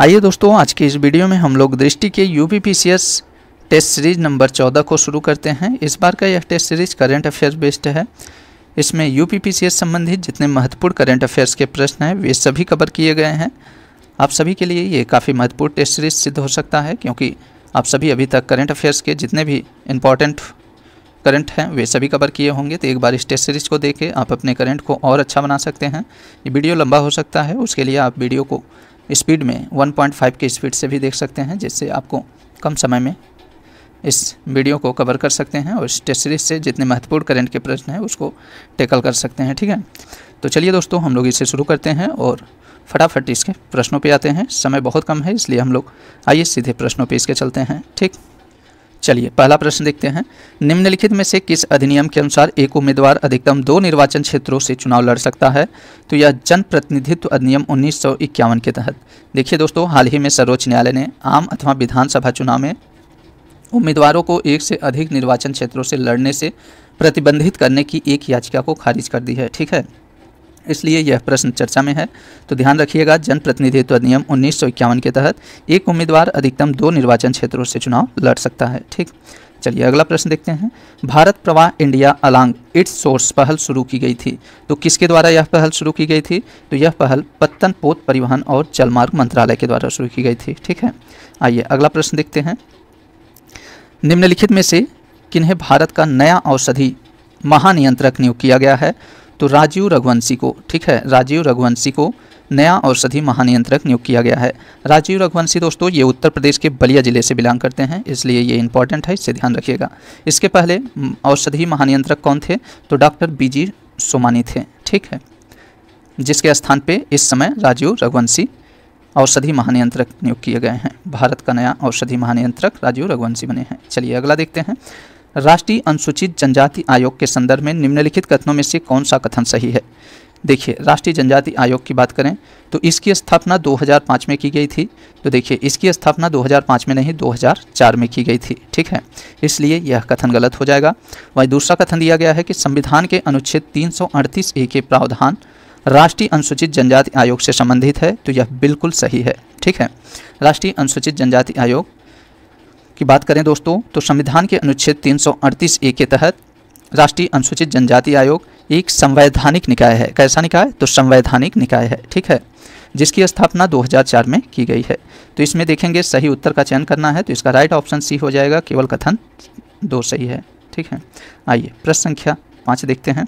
आइए दोस्तों आज के इस वीडियो में हम लोग दृष्टि के यू टेस्ट सीरीज नंबर 14 को शुरू करते हैं इस बार का यह test series current affairs based है इसमें यू संबंधित जितने महत्वपूर्ण करंट अफेयर्स के प्रश्न हैं वे सभी कवर किए गए हैं आप सभी के लिए ये काफ़ी महत्वपूर्ण टेस्ट सीरीज सिद्ध हो सकता है क्योंकि आप सभी अभी तक करंट अफेयर्स के जितने भी इंपॉर्टेंट करंट हैं वे सभी कवर किए होंगे तो एक बार इस टेस्ट सीरीज को देखें आप अपने करंट को और अच्छा बना सकते हैं ये वीडियो लंबा हो सकता है उसके लिए आप वीडियो को स्पीड में 1.5 के स्पीड से भी देख सकते हैं जिससे आपको कम समय में इस वीडियो को कवर कर सकते हैं और इस सीरीज से जितने महत्वपूर्ण करंट के प्रश्न हैं उसको टेकल कर सकते हैं ठीक है तो चलिए दोस्तों हम लोग इसे शुरू करते हैं और फटाफट इसके प्रश्नों पे आते हैं समय बहुत कम है इसलिए हम लोग आइए सीधे प्रश्नों पे इसके चलते हैं ठीक चलिए पहला प्रश्न देखते हैं निम्नलिखित में से किस अधिनियम के अनुसार एक उम्मीदवार अधिकतम दो निर्वाचन क्षेत्रों से चुनाव लड़ सकता है तो यह जनप्रतिनिधित्व अधिनियम उन्नीस के तहत देखिए दोस्तों हाल ही में सर्वोच्च न्यायालय ने आम अथवा विधानसभा चुनाव में उम्मीदवारों को एक से अधिक निर्वाचन क्षेत्रों से लड़ने से प्रतिबंधित करने की एक याचिका को खारिज कर दी है ठीक है इसलिए यह प्रश्न चर्चा में है तो ध्यान रखिएगा जनप्रतिनिधित्व अधिनियम उन्नीस के तहत एक उम्मीदवार अधिकतम दो निर्वाचन क्षेत्रों से चुनाव लड़ सकता है ठीक चलिए अगला प्रश्न देखते हैं भारत प्रवाह इंडिया अलांग इट्स सोर्स पहल शुरू की गई थी तो किसके द्वारा यह पहल शुरू की गई थी तो यह पहल पत्तन पोत परिवहन और जलमार्ग मंत्रालय के द्वारा शुरू की गई थी ठीक है आइए अगला प्रश्न देखते हैं निम्नलिखित में से किन्हें भारत का नया औषधि महानियंत्रक नियुक्त किया गया है तो राजीव रघुवंशी को ठीक है राजीव रघुवंशी को नया औषधि महानियंत्रक नियुक्त किया गया है राजीव रघुवंशी दोस्तों ये उत्तर प्रदेश के बलिया जिले से बिलोंग करते हैं इसलिए ये इंपॉर्टेंट है इससे ध्यान रखिएगा इसके पहले औषधि महानियंत्रक कौन थे तो डॉक्टर बीजी सोमानी थे ठीक है जिसके स्थान पे इस समय राजीव रघुवंशी औषधि महानियंत्रक नियुक्त किए गए हैं भारत का नया औषधि महानियंत्रक राजीव रघुवंशी बने हैं चलिए अगला देखते हैं राष्ट्रीय अनुसूचित जनजाति आयोग के संदर्भ में निम्नलिखित कथनों में से कौन सा कथन सही है देखिए राष्ट्रीय जनजाति आयोग की बात करें तो इसकी स्थापना 2005 में की गई थी तो देखिए इसकी स्थापना 2005 में नहीं 2004 में की गई थी ठीक है इसलिए यह कथन गलत हो जाएगा वहीं दूसरा कथन दिया गया है कि संविधान के अनुच्छेद 338 ए के प्रावधान राष्ट्रीय अनुसूचित जनजाति आयोग से संबंधित है तो यह बिल्कुल सही है ठीक है राष्ट्रीय अनुसूचित जनजाति आयोग की बात करें दोस्तों तो संविधान के अनुच्छेद 338 ए के तहत राष्ट्रीय अनुसूचित जनजाति आयोग एक संवैधानिक निकाय है कैसा निकाय तो संवैधानिक निकाय है ठीक है जिसकी स्थापना 2004 में की गई है तो इसमें देखेंगे सही उत्तर का चयन करना है तो इसका राइट ऑप्शन सी हो जाएगा केवल कथन दो सही है ठीक है आइए प्रश्न संख्या पाँच देखते हैं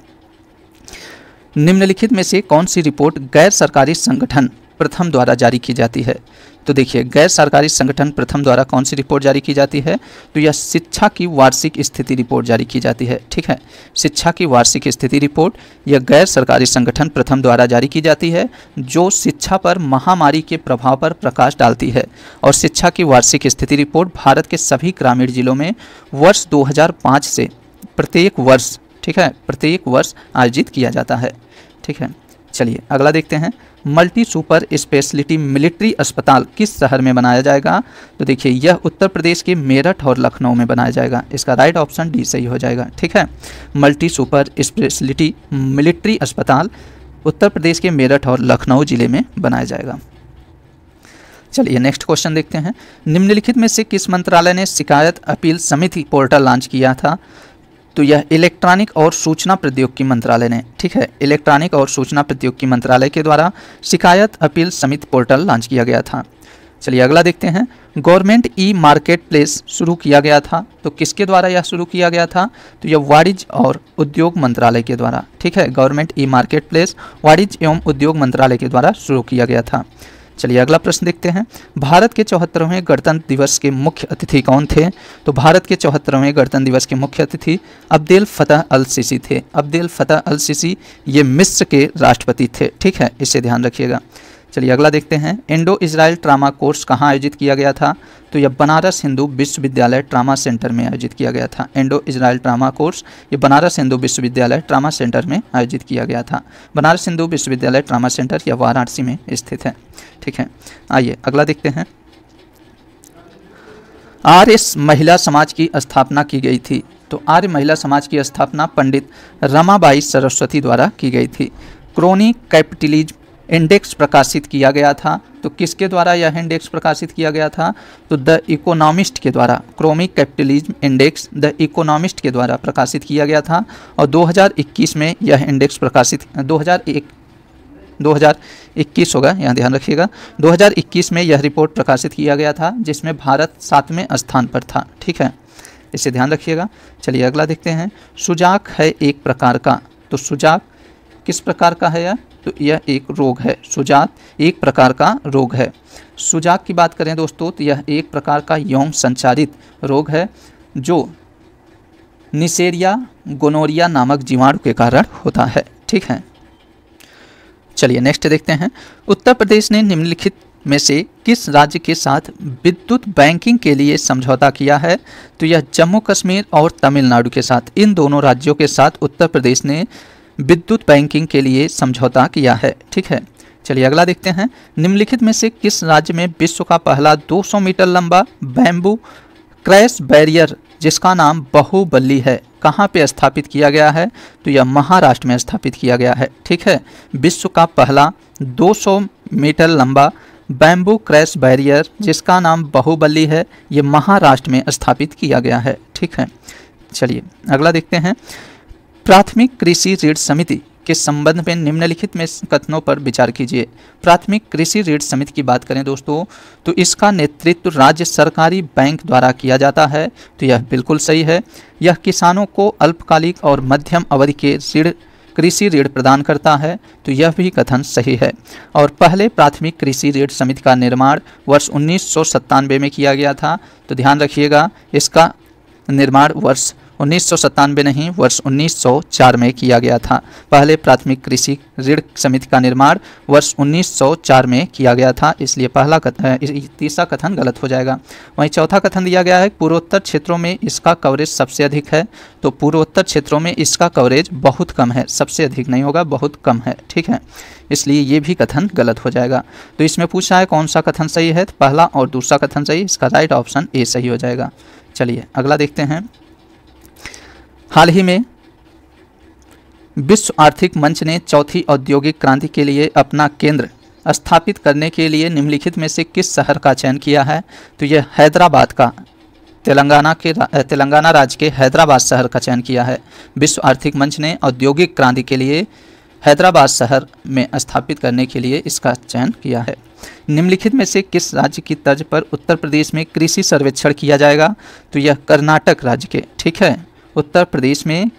निम्नलिखित में से कौन सी रिपोर्ट गैर सरकारी संगठन प्रथम द्वारा जारी की जाती है तो देखिए गैर सरकारी संगठन प्रथम द्वारा कौन सी रिपोर्ट जारी की जाती है तो यह शिक्षा की वार्षिक स्थिति रिपोर्ट जारी की जाती है ठीक है शिक्षा की वार्षिक स्थिति रिपोर्ट यह गैर सरकारी संगठन प्रथम द्वारा जारी की जाती है जो शिक्षा पर महामारी के प्रभाव पर प्रकाश डालती है और शिक्षा की वार्षिक स्थिति रिपोर्ट भारत के सभी ग्रामीण जिलों में वर्ष दो से प्रत्येक वर्ष ठीक है प्रत्येक वर्ष आयोजित किया जाता है ठीक है चलिए अगला देखते हैं मल्टी सुपर स्पेशलिटी मिलिट्री अस्पताल किस शहर में बनाया जाएगा तो देखिए यह उत्तर प्रदेश के मेरठ और लखनऊ में बनाया जाएगा इसका राइट ऑप्शन डी सही हो जाएगा ठीक है मल्टी सुपर स्पेशलिटी मिलिट्री अस्पताल उत्तर प्रदेश के मेरठ और लखनऊ जिले में बनाया जाएगा चलिए नेक्स्ट क्वेश्चन देखते हैं निम्नलिखित में से किस मंत्रालय ने शिकायत अपील समिति पोर्टल लॉन्च किया था तो यह इलेक्ट्रॉनिक और सूचना प्रौद्योगिकी मंत्रालय ने ठीक है इलेक्ट्रॉनिक और सूचना प्रौद्योगिकी मंत्रालय के द्वारा शिकायत अपील समिति पोर्टल लॉन्च किया गया था चलिए अगला देखते हैं गवर्नमेंट ई मार्केट प्लेस शुरू किया गया था तो किसके द्वारा यह शुरू किया गया था तो यह वाणिज्य और उद्योग मंत्रालय के द्वारा ठीक है गवर्नमेंट ई मार्केट प्लेस वाणिज्य एवं उद्योग मंत्रालय के द्वारा शुरू किया गया था चलिए अगला प्रश्न देखते हैं भारत के चौहत्तरवें गणतंत्र दिवस के मुख्य अतिथि कौन थे तो भारत के चौहत्तरवें गणतंत्र दिवस के मुख्य अतिथि अब्देल फतेह अल सीसी थे अब्देल फतेह अल सीसी ये मिस्र के राष्ट्रपति थे ठीक है इसे ध्यान रखिएगा चलिए अगला देखते हैं इंडो इसराइल ट्रामा कोर्स कहाँ आयोजित किया गया था तो यह बनारस हिंदू विश्वविद्यालय ट्रामा सेंटर में आयोजित किया गया था इंडो इसराइल ट्रामा कोर्स ये बनारस हिंदू विश्वविद्यालय ट्रामा सेंटर में आयोजित किया गया था बनारस हिंदू विश्वविद्यालय ट्रामा सेंटर यह वाराणसी में स्थित है ठीक है आइए अगला देखते हैं आर एस महिला समाज की स्थापना की गई थी तो आर्य महिला समाज की स्थापना पंडित रमाबाई सरस्वती द्वारा की गई थी क्रोनी कैपिटलिज्म इंडेक्स प्रकाशित किया गया था तो किसके द्वारा यह इंडेक्स प्रकाशित किया गया था तो द इकोनॉमिस्ट के द्वारा crony capitalism index the Economist के द्वारा प्रकाशित किया गया था और 2021 में यह इंडेक्स प्रकाशित 2001 2021 होगा यहाँ ध्यान रखिएगा 2021 में यह रिपोर्ट प्रकाशित किया गया था जिसमें भारत सातवें स्थान पर था ठीक है इसे ध्यान रखिएगा चलिए अगला देखते हैं सुजाक है एक प्रकार का तो सुजाक किस प्रकार का है यह तो यह एक रोग है सुजात एक प्रकार का रोग है सुजाक की बात करें दोस्तों तो यह एक प्रकार का यौन संचारित रोग है जो निसेरिया गोनोरिया नामक जीवाणु के कारण होता है ठीक है चलिए नेक्स्ट देखते हैं उत्तर प्रदेश ने निम्नलिखित में से किस राज्य के साथ विद्युत बैंकिंग के लिए समझौता किया है तो यह जम्मू कश्मीर और तमिलनाडु के साथ इन दोनों राज्यों के साथ उत्तर प्रदेश ने विद्युत बैंकिंग के लिए समझौता किया है ठीक है चलिए अगला देखते हैं निम्नलिखित में से किस राज्य में विश्व का पहला 200 मीटर लंबा बैम्बू क्रैश बैरियर जिसका नाम बहुबली है कहाँ पे स्थापित किया गया है तो यह महाराष्ट्र में स्थापित किया गया है ठीक है विश्व का पहला 200 मीटर लंबा बैम्बू क्रैश बैरियर जिसका नाम बहुबली है ये महाराष्ट्र में स्थापित किया गया है ठीक है चलिए अगला देखते हैं प्राथमिक कृषि ऋण समिति के संबंध में निम्नलिखित में कथनों पर विचार कीजिए प्राथमिक कृषि ऋण समिति की बात करें दोस्तों तो इसका नेतृत्व राज्य सरकारी बैंक द्वारा किया जाता है तो यह बिल्कुल सही है यह किसानों को अल्पकालिक और मध्यम अवधि के ऋण कृषि ऋण प्रदान करता है तो यह भी कथन सही है और पहले प्राथमिक कृषि ऋण समिति का निर्माण वर्ष उन्नीस में किया गया था तो ध्यान रखिएगा इसका निर्माण वर्ष उन्नीस नहीं वर्ष 1904 में किया गया था पहले प्राथमिक कृषि ऋण समिति का निर्माण वर्ष 1904 में किया गया था इसलिए पहला कथन तीसरा कथन गलत हो जाएगा वहीं चौथा कथन दिया गया है पूर्वोत्तर क्षेत्रों में इसका कवरेज सबसे अधिक है तो पूर्वोत्तर क्षेत्रों में इसका कवरेज बहुत कम है सबसे अधिक नहीं होगा बहुत कम है ठीक है इसलिए ये भी कथन गलत हो जाएगा तो इसमें पूछा है कौन सा कथन सही है तो पहला और दूसरा कथन सही इसका राइट ऑप्शन ए सही हो जाएगा चलिए अगला देखते हैं हाल ही में विश्व आर्थिक मंच ने चौथी औद्योगिक क्रांति के लिए अपना केंद्र स्थापित करने के लिए निम्नलिखित में से किस शहर का चयन किया है तो यह हैदराबाद का तेलंगाना के तेलंगाना राज्य के हैदराबाद शहर का चयन किया है विश्व आर्थिक मंच ने औद्योगिक क्रांति के लिए हैदराबाद शहर में स्थापित करने के लिए इसका चयन किया है निम्नलिखित में से किस राज्य की तर्ज पर उत्तर प्रदेश में कृषि सर्वेक्षण किया जाएगा तो यह कर्नाटक राज्य के ठीक है उत्तर प्रदेश में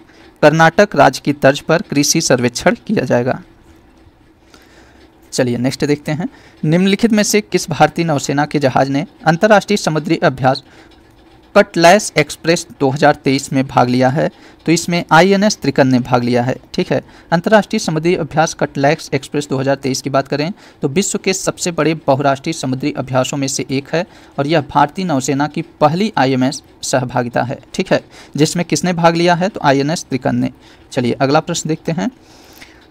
कर्नाटक राज्य की तर्ज पर कृषि सर्वेक्षण किया जाएगा चलिए नेक्स्ट देखते हैं निम्नलिखित में से किस भारतीय नौसेना के जहाज ने अंतर्राष्ट्रीय समुद्री अभ्यास कटलैस एक्सप्रेस 2023 में भाग लिया है तो इसमें आई एन एस त्रिकन ने भाग लिया है ठीक है अंतर्राष्ट्रीय समुद्री अभ्यास कटलैक्स एक्सप्रेस 2023 की बात करें तो विश्व के सबसे बड़े बहुराष्ट्रीय समुद्री अभ्यासों में से एक है और यह भारतीय नौसेना की पहली आईएनएस सहभागिता है ठीक है जिसमें किसने भाग लिया है तो आई त्रिकन ने चलिए अगला प्रश्न देखते हैं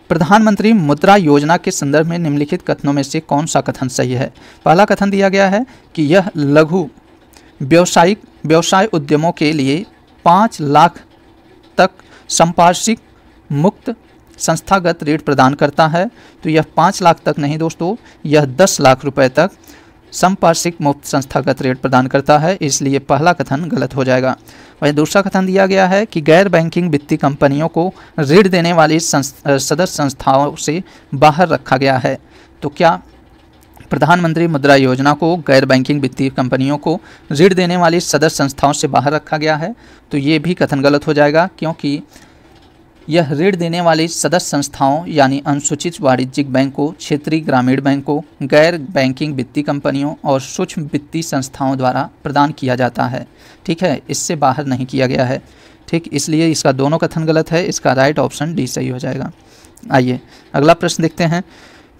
प्रधानमंत्री मुद्रा योजना के संदर्भ में निम्नलिखित कथनों में से कौन सा कथन सही है पहला कथन दिया गया है कि यह लघु व्यवसायिक व्यवसाय उद्यमों के लिए पाँच लाख तक संपार्श्विक मुक्त संस्थागत रेट प्रदान करता है तो यह पाँच लाख तक नहीं दोस्तों यह दस लाख रुपए तक संपार्श्विक मुक्त संस्थागत रेट प्रदान करता है इसलिए पहला कथन गलत हो जाएगा वहीं दूसरा कथन दिया गया है कि गैर बैंकिंग वित्तीय कंपनियों को ऋण देने वाली संस, सदस्य संस्थाओं से बाहर रखा गया है तो क्या प्रधानमंत्री मुद्रा योजना को गैर बैंकिंग वित्तीय कंपनियों को ऋण देने वाली सदर संस्थाओं से बाहर रखा गया है तो ये भी कथन गलत हो जाएगा क्योंकि यह ऋण देने वाली सदस्य संस्थाओं यानी अनुसूचित वाणिज्यिक बैंकों क्षेत्रीय ग्रामीण बैंकों गैर बैंकिंग वित्तीय कंपनियों और सूक्ष्म वित्तीय संस्थाओं द्वारा प्रदान किया जाता है ठीक है इससे बाहर नहीं किया गया है ठीक इसलिए इसका दोनों कथन गलत है इसका राइट ऑप्शन डी सही हो जाएगा आइए अगला प्रश्न देखते हैं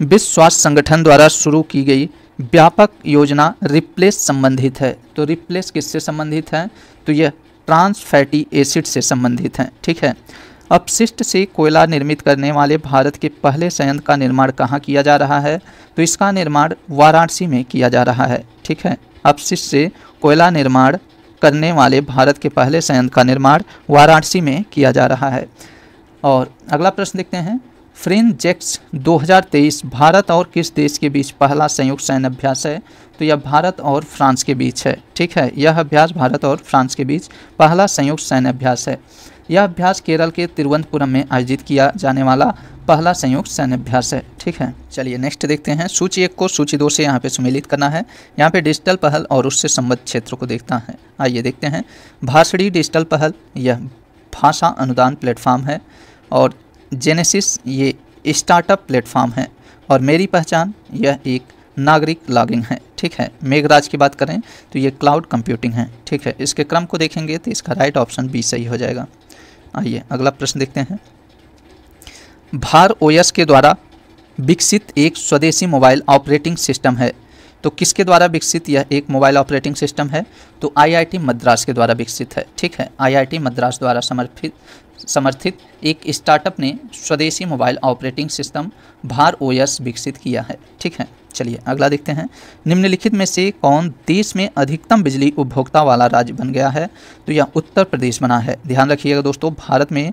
विश्व स्वास्थ्य संगठन द्वारा शुरू की गई व्यापक योजना रिप्लेस संबंधित है तो रिप्लेस किससे संबंधित है तो यह ट्रांस फैटी एसिड से संबंधित है ठीक है अपशिष्ट से कोयला निर्मित करने वाले भारत के पहले संयंत्र का निर्माण कहाँ किया जा रहा है तो इसका निर्माण वाराणसी में किया जा रहा है ठीक है अपशिष्ट से कोयला निर्माण करने वाले भारत के पहले संयंत्र का निर्माण वाराणसी में किया जा रहा है और अगला प्रश्न देखते हैं फ्रेंच जैक्स 2023 भारत और किस देश के बीच पहला संयुक्त सैन्य अभ्यास है तो यह भारत और फ्रांस के बीच है ठीक है यह अभ्यास भारत और फ्रांस के बीच पहला संयुक्त सैन्य अभ्यास है यह अभ्यास केरल के तिरुवनंतपुरम में आयोजित किया जाने वाला पहला संयुक्त सैन्य अभ्यास है ठीक है चलिए नेक्स्ट देखते हैं सूची एक को सूची दो से यहाँ पे सुमेलित करना है यहाँ पे डिजिटल पहल और उससे संबद्ध क्षेत्र को देखता है आइए देखते हैं भाषणी डिजिटल पहल यह भाषा अनुदान प्लेटफॉर्म है और जेनेसिस ये स्टार्टअप प्लेटफॉर्म है और मेरी पहचान यह एक नागरिक लॉगिंग है ठीक है मेघराज की बात करें तो ये क्लाउड कंप्यूटिंग है ठीक है इसके क्रम को देखेंगे तो इसका राइट ऑप्शन बी सही हो जाएगा आइए अगला प्रश्न देखते हैं भार ओएस के द्वारा विकसित एक स्वदेशी मोबाइल ऑपरेटिंग सिस्टम है तो किसके द्वारा विकसित यह एक मोबाइल ऑपरेटिंग सिस्टम है तो आईआईटी मद्रास के द्वारा विकसित है ठीक है आईआईटी मद्रास द्वारा समर्पित समर्थित एक स्टार्टअप ने स्वदेशी mobile operating system Bhar OS विकसित किया है ठीक है चलिए अगला देखते हैं निम्नलिखित में से कौन देश में अधिकतम बिजली उपभोक्ता वाला राज्य बन गया है तो यह उत्तर प्रदेश बना है ध्यान रखिएगा दोस्तों भारत में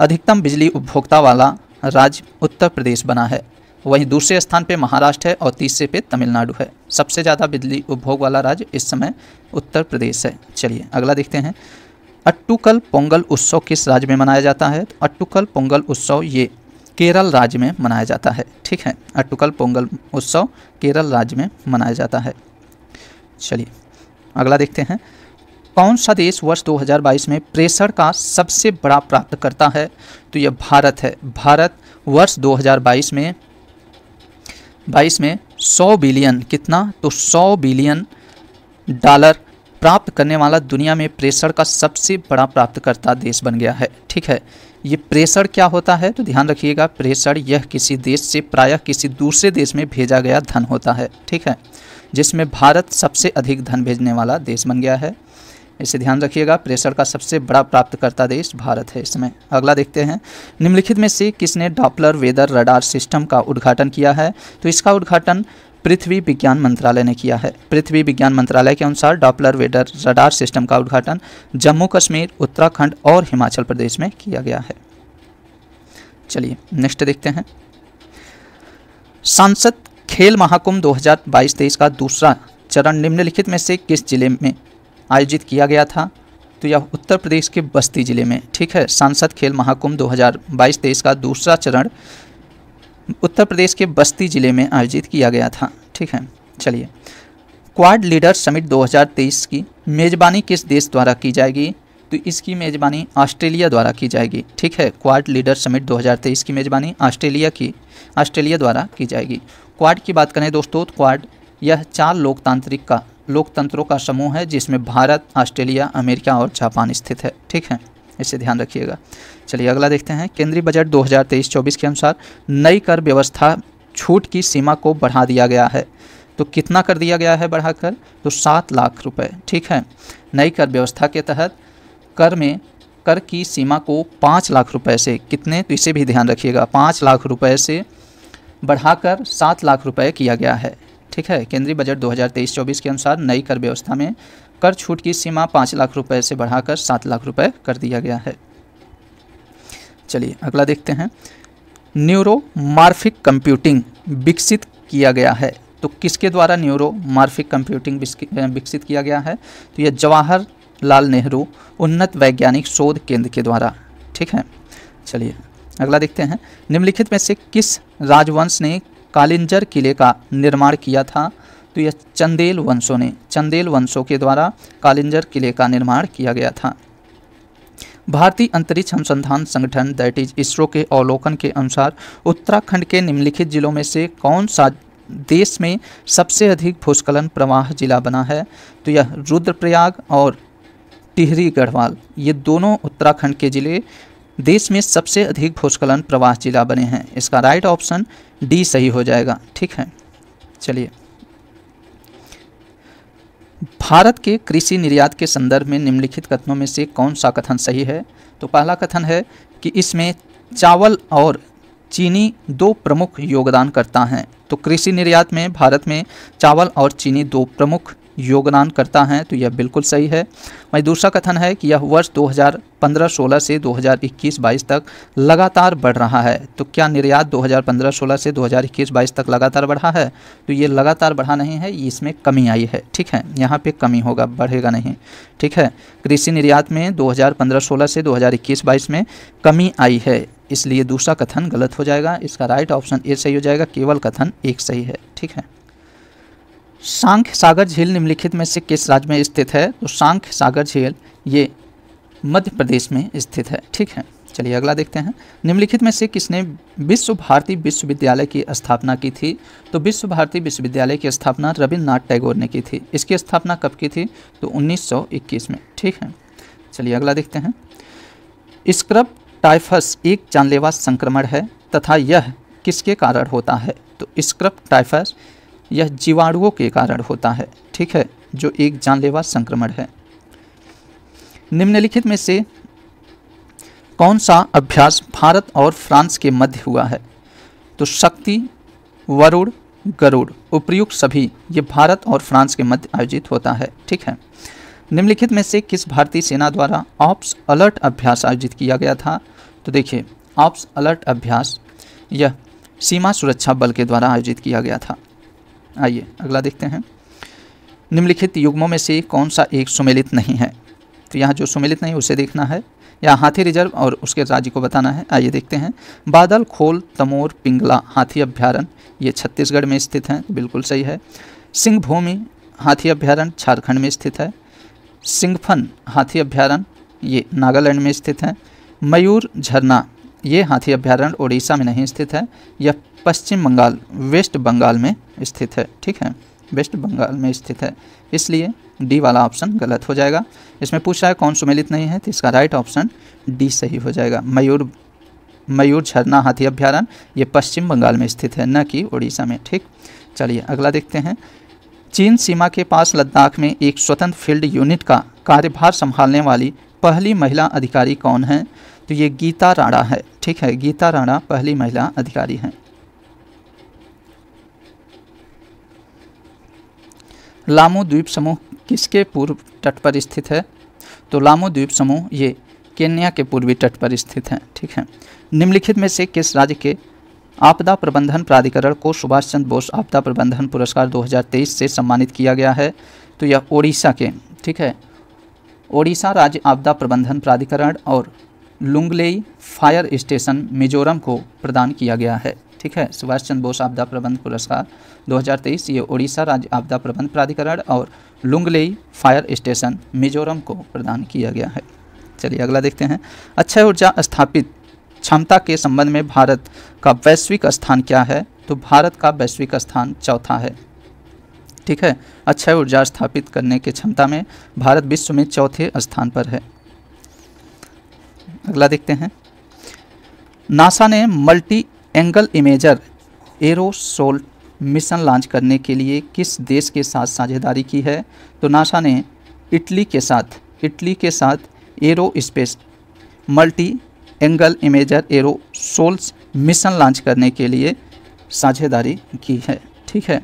अधिकतम बिजली उपभोक्ता वाला राज्य उत्तर प्रदेश बना है वहीं दूसरे स्थान पे महाराष्ट्र है और तीसरे पे तमिलनाडु है सबसे ज़्यादा बिजली उपभोग वाला राज्य इस समय उत्तर प्रदेश है चलिए अगला देखते हैं अट्टुकल पोंगल उत्सव किस राज्य में मनाया जाता है अट्टुकल पोंगल उत्सव ये केरल राज्य में मनाया जाता है ठीक है अट्टुकल पोंगल उत्सव केरल राज्य में मनाया जाता है चलिए अगला देखते हैं कौन सा देश वर्ष 2022 में प्रेषण का सबसे बड़ा प्राप्त करता है तो यह भारत है भारत वर्ष 2022 में 22 में 100 बिलियन कितना तो 100 बिलियन डॉलर प्राप्त करने वाला दुनिया में प्रेषण का सबसे बड़ा प्राप्तकर्ता देश बन गया है ठीक है ये प्रेषण क्या होता है तो ध्यान रखिएगा प्रेषण यह किसी देश से प्रायः किसी दूसरे देश में भेजा गया धन होता है ठीक है जिसमें भारत सबसे अधिक धन भेजने वाला देश बन गया है इसे ध्यान रखिएगा प्रेशर का सबसे बड़ा प्राप्तकर्ता देश भारत है इसमें अगला देखते हैं निम्नलिखित में से किसने डॉपलर वेदर रडार सिस्टम का उद्घाटन किया है तो इसका उद्घाटन पृथ्वी विज्ञान मंत्रालय ने किया है पृथ्वी विज्ञान मंत्रालय के अनुसार डॉपलर वेडर रडार सिस्टम का उद्घाटन जम्मू कश्मीर उत्तराखंड और हिमाचल प्रदेश में किया गया है चलिए नेक्स्ट देखते हैं सांसद खेल महाकुंभ 2022 हजार का दूसरा चरण निम्नलिखित में से किस जिले में आयोजित किया गया था तो यह उत्तर प्रदेश के बस्ती जिले में ठीक है सांसद खेल महाकुंभ 2022 हजार का दूसरा चरण उत्तर प्रदेश के बस्ती ज़िले में आयोजित किया गया था ठीक है चलिए क्वाड लीडर समिट 2023 की मेज़बानी किस देश द्वारा की जाएगी तो इसकी मेज़बानी ऑस्ट्रेलिया द्वारा की जाएगी ठीक है क्वाड लीडर समिट 2023 की मेज़बानी ऑस्ट्रेलिया की ऑस्ट्रेलिया द्वारा की जाएगी क्वाड की बात करें दोस्तों तो क्वाड यह चार लोकतांत्रिक का लोकतंत्रों का समूह है जिसमें भारत ऑस्ट्रेलिया अमेरिका और जापान स्थित है ठीक है इसे ध्यान रखिएगा चलिए अगला देखते हैं केंद्रीय बजट 2023-24 के अनुसार नई कर व्यवस्था छूट की सीमा को बढ़ा दिया गया है तो कितना कर दिया गया है बढ़ाकर तो सात लाख रुपए ठीक है नई कर व्यवस्था के तहत कर में कर की सीमा को पाँच लाख रुपए से कितने तो इसे भी ध्यान रखिएगा पाँच लाख रुपए से बढ़ाकर सात लाख रुपए किया गया है ठीक है केंद्रीय बजट 2023-24 के अनुसार नई कर व्यवस्था में कर छूट की सीमा पाँच लाख रुपए से बढ़ाकर सात लाख रुपए कर दिया गया है चलिए अगला देखते हैं न्यूरोमार्फिक कंप्यूटिंग विकसित किया गया है तो किसके द्वारा न्यूरोमार्फिक कंप्यूटिंग विकसित किया गया है तो यह जवाहरलाल नेहरू उन्नत वैज्ञानिक शोध केंद्र के द्वारा ठीक है चलिए अगला देखते हैं निम्नलिखित में से किस राजवंश ने कालिंजर किले का निर्माण किया था तो यह चंदेल वंशों ने चंदेल वंशों के द्वारा कालिंजर किले का निर्माण किया गया था भारतीय अंतरिक्ष अनुसंधान संगठन दैट इज इसरो के अवलोकन के अनुसार उत्तराखंड के निम्नलिखित जिलों में से कौन सा देश में सबसे अधिक भूस्खलन प्रवाह जिला बना है तो यह रुद्रप्रयाग और टिहरी गढ़वाल ये दोनों उत्तराखंड के जिले देश में सबसे अधिक भूस्खलन प्रवाह जिला बने हैं इसका राइट ऑप्शन डी सही हो जाएगा ठीक है चलिए भारत के कृषि निर्यात के संदर्भ में निम्नलिखित कथनों में से कौन सा कथन सही है तो पहला कथन है कि इसमें चावल और चीनी दो प्रमुख योगदानकर्ता हैं तो कृषि निर्यात में भारत में चावल और चीनी दो प्रमुख योगदान करता है तो यह बिल्कुल सही है वहीं दूसरा कथन है कि यह वर्ष 2015-16 से 2021-22 तक लगातार बढ़ रहा है तो क्या निर्यात 2015-16 से 2021-22 तक लगातार बढ़ा है तो ये लगातार बढ़ा नहीं है इसमें कमी आई है ठीक है यहाँ पे कमी होगा बढ़ेगा नहीं ठीक है कृषि निर्यात में 2015-16 से 2021-22 में कमी आई है इसलिए दूसरा कथन गलत हो जाएगा इसका राइट ऑप्शन ए सही हो जाएगा केवल कथन एक सही है ठीक है सांख सागर झील निम्नलिखित में से किस राज्य में स्थित है तो सांख सागर झील ये मध्य प्रदेश में स्थित है ठीक है चलिए अगला देखते हैं निम्नलिखित में से किसने विश्व भारती विश्वविद्यालय की स्थापना की थी तो विश्व भारती विश्वविद्यालय की स्थापना रविन्द्रनाथ टैगोर ने की थी इसकी स्थापना कब की थी तो 1921 में ठीक है चलिए अगला देखते हैं स्क्रब टाइफस एक जानलेवा संक्रमण है तथा यह किसके कारण होता है तो स्क्रब टाइफस यह जीवाणुओं के कारण होता है ठीक है जो एक जानलेवा संक्रमण है निम्नलिखित में से कौन सा अभ्यास भारत और फ्रांस के मध्य हुआ है तो शक्ति वरुण गरुड़ उपयुक्त सभी ये भारत और फ्रांस के मध्य आयोजित होता है ठीक है निम्नलिखित में से किस भारतीय सेना द्वारा ऑप्स अलर्ट अभ्यास आयोजित किया गया था तो देखिए ऑप्स अलर्ट अभ्यास यह सीमा सुरक्षा बल के द्वारा आयोजित किया गया था आइए अगला देखते हैं निम्नलिखित युग्मों में से कौन सा एक सुमेलित नहीं है तो यहाँ जो सुमेलित नहीं उसे देखना है या हाथी रिजर्व और उसके राज्य को बताना है आइए देखते हैं बादल खोल तमोर पिंगला हाथी अभ्यारण ये छत्तीसगढ़ में स्थित हैं बिल्कुल सही है सिंहभूमि हाथी अभ्यारण झारखंड में स्थित है सिंहफन हाथी अभ्यारण ये नागालैंड में स्थित है मयूर झरना ये हाथी अभ्यारण्य उड़ीसा में नहीं स्थित है यह पश्चिम बंगाल वेस्ट बंगाल में स्थित है ठीक है वेस्ट बंगाल में स्थित है इसलिए डी वाला ऑप्शन गलत हो जाएगा इसमें पूछ रहा है कौन सुमेलित नहीं है तो इसका राइट ऑप्शन डी सही हो जाएगा मयूर मयूर झरना हाथी अभ्यारण ये पश्चिम बंगाल में स्थित है न कि उड़ीसा में ठीक चलिए अगला देखते हैं चीन सीमा के पास लद्दाख में एक स्वतंत्र फील्ड यूनिट का कार्यभार संभालने वाली पहली महिला अधिकारी कौन है तो ये गीता राणा है ठीक है गीता राणा पहली महिला अधिकारी हैं लामो द्वीप समूह किसके पूर्व तट पर स्थित है तो लामो द्वीप समूह ये केन्या के पूर्वी तट पर स्थित है ठीक है निम्नलिखित में से किस राज्य के आपदा प्रबंधन प्राधिकरण को सुभाष चंद्र बोस आपदा प्रबंधन पुरस्कार 2023 से सम्मानित किया गया है तो यह ओडिशा के ठीक है ओडिशा राज्य आपदा प्रबंधन प्राधिकरण और लुंगलेई फायर स्टेशन मिजोरम को प्रदान किया गया है ठीक है सुभाष चंद्र बोस आपदा प्रबंध पुरस्कार 2023 ये उड़ीसा राज्य आपदा प्रबंध प्राधिकरण और लुंगलेई फायर स्टेशन मिजोरम को प्रदान किया गया है चलिए अगला देखते हैं अच्छा ऊर्जा स्थापित क्षमता के संबंध में भारत का वैश्विक स्थान क्या है तो भारत का वैश्विक स्थान चौथा है ठीक है अच्छा ऊर्जा स्थापित करने की क्षमता में भारत विश्व में चौथे स्थान पर है अगला देखते हैं नासा ने multi angle imager aerosol mission launch करने के लिए किस देश के साथ साझेदारी की है तो नासा ने इटली के साथ इटली के साथ aerospace multi angle imager aerosols mission launch करने के लिए साझेदारी की है ठीक है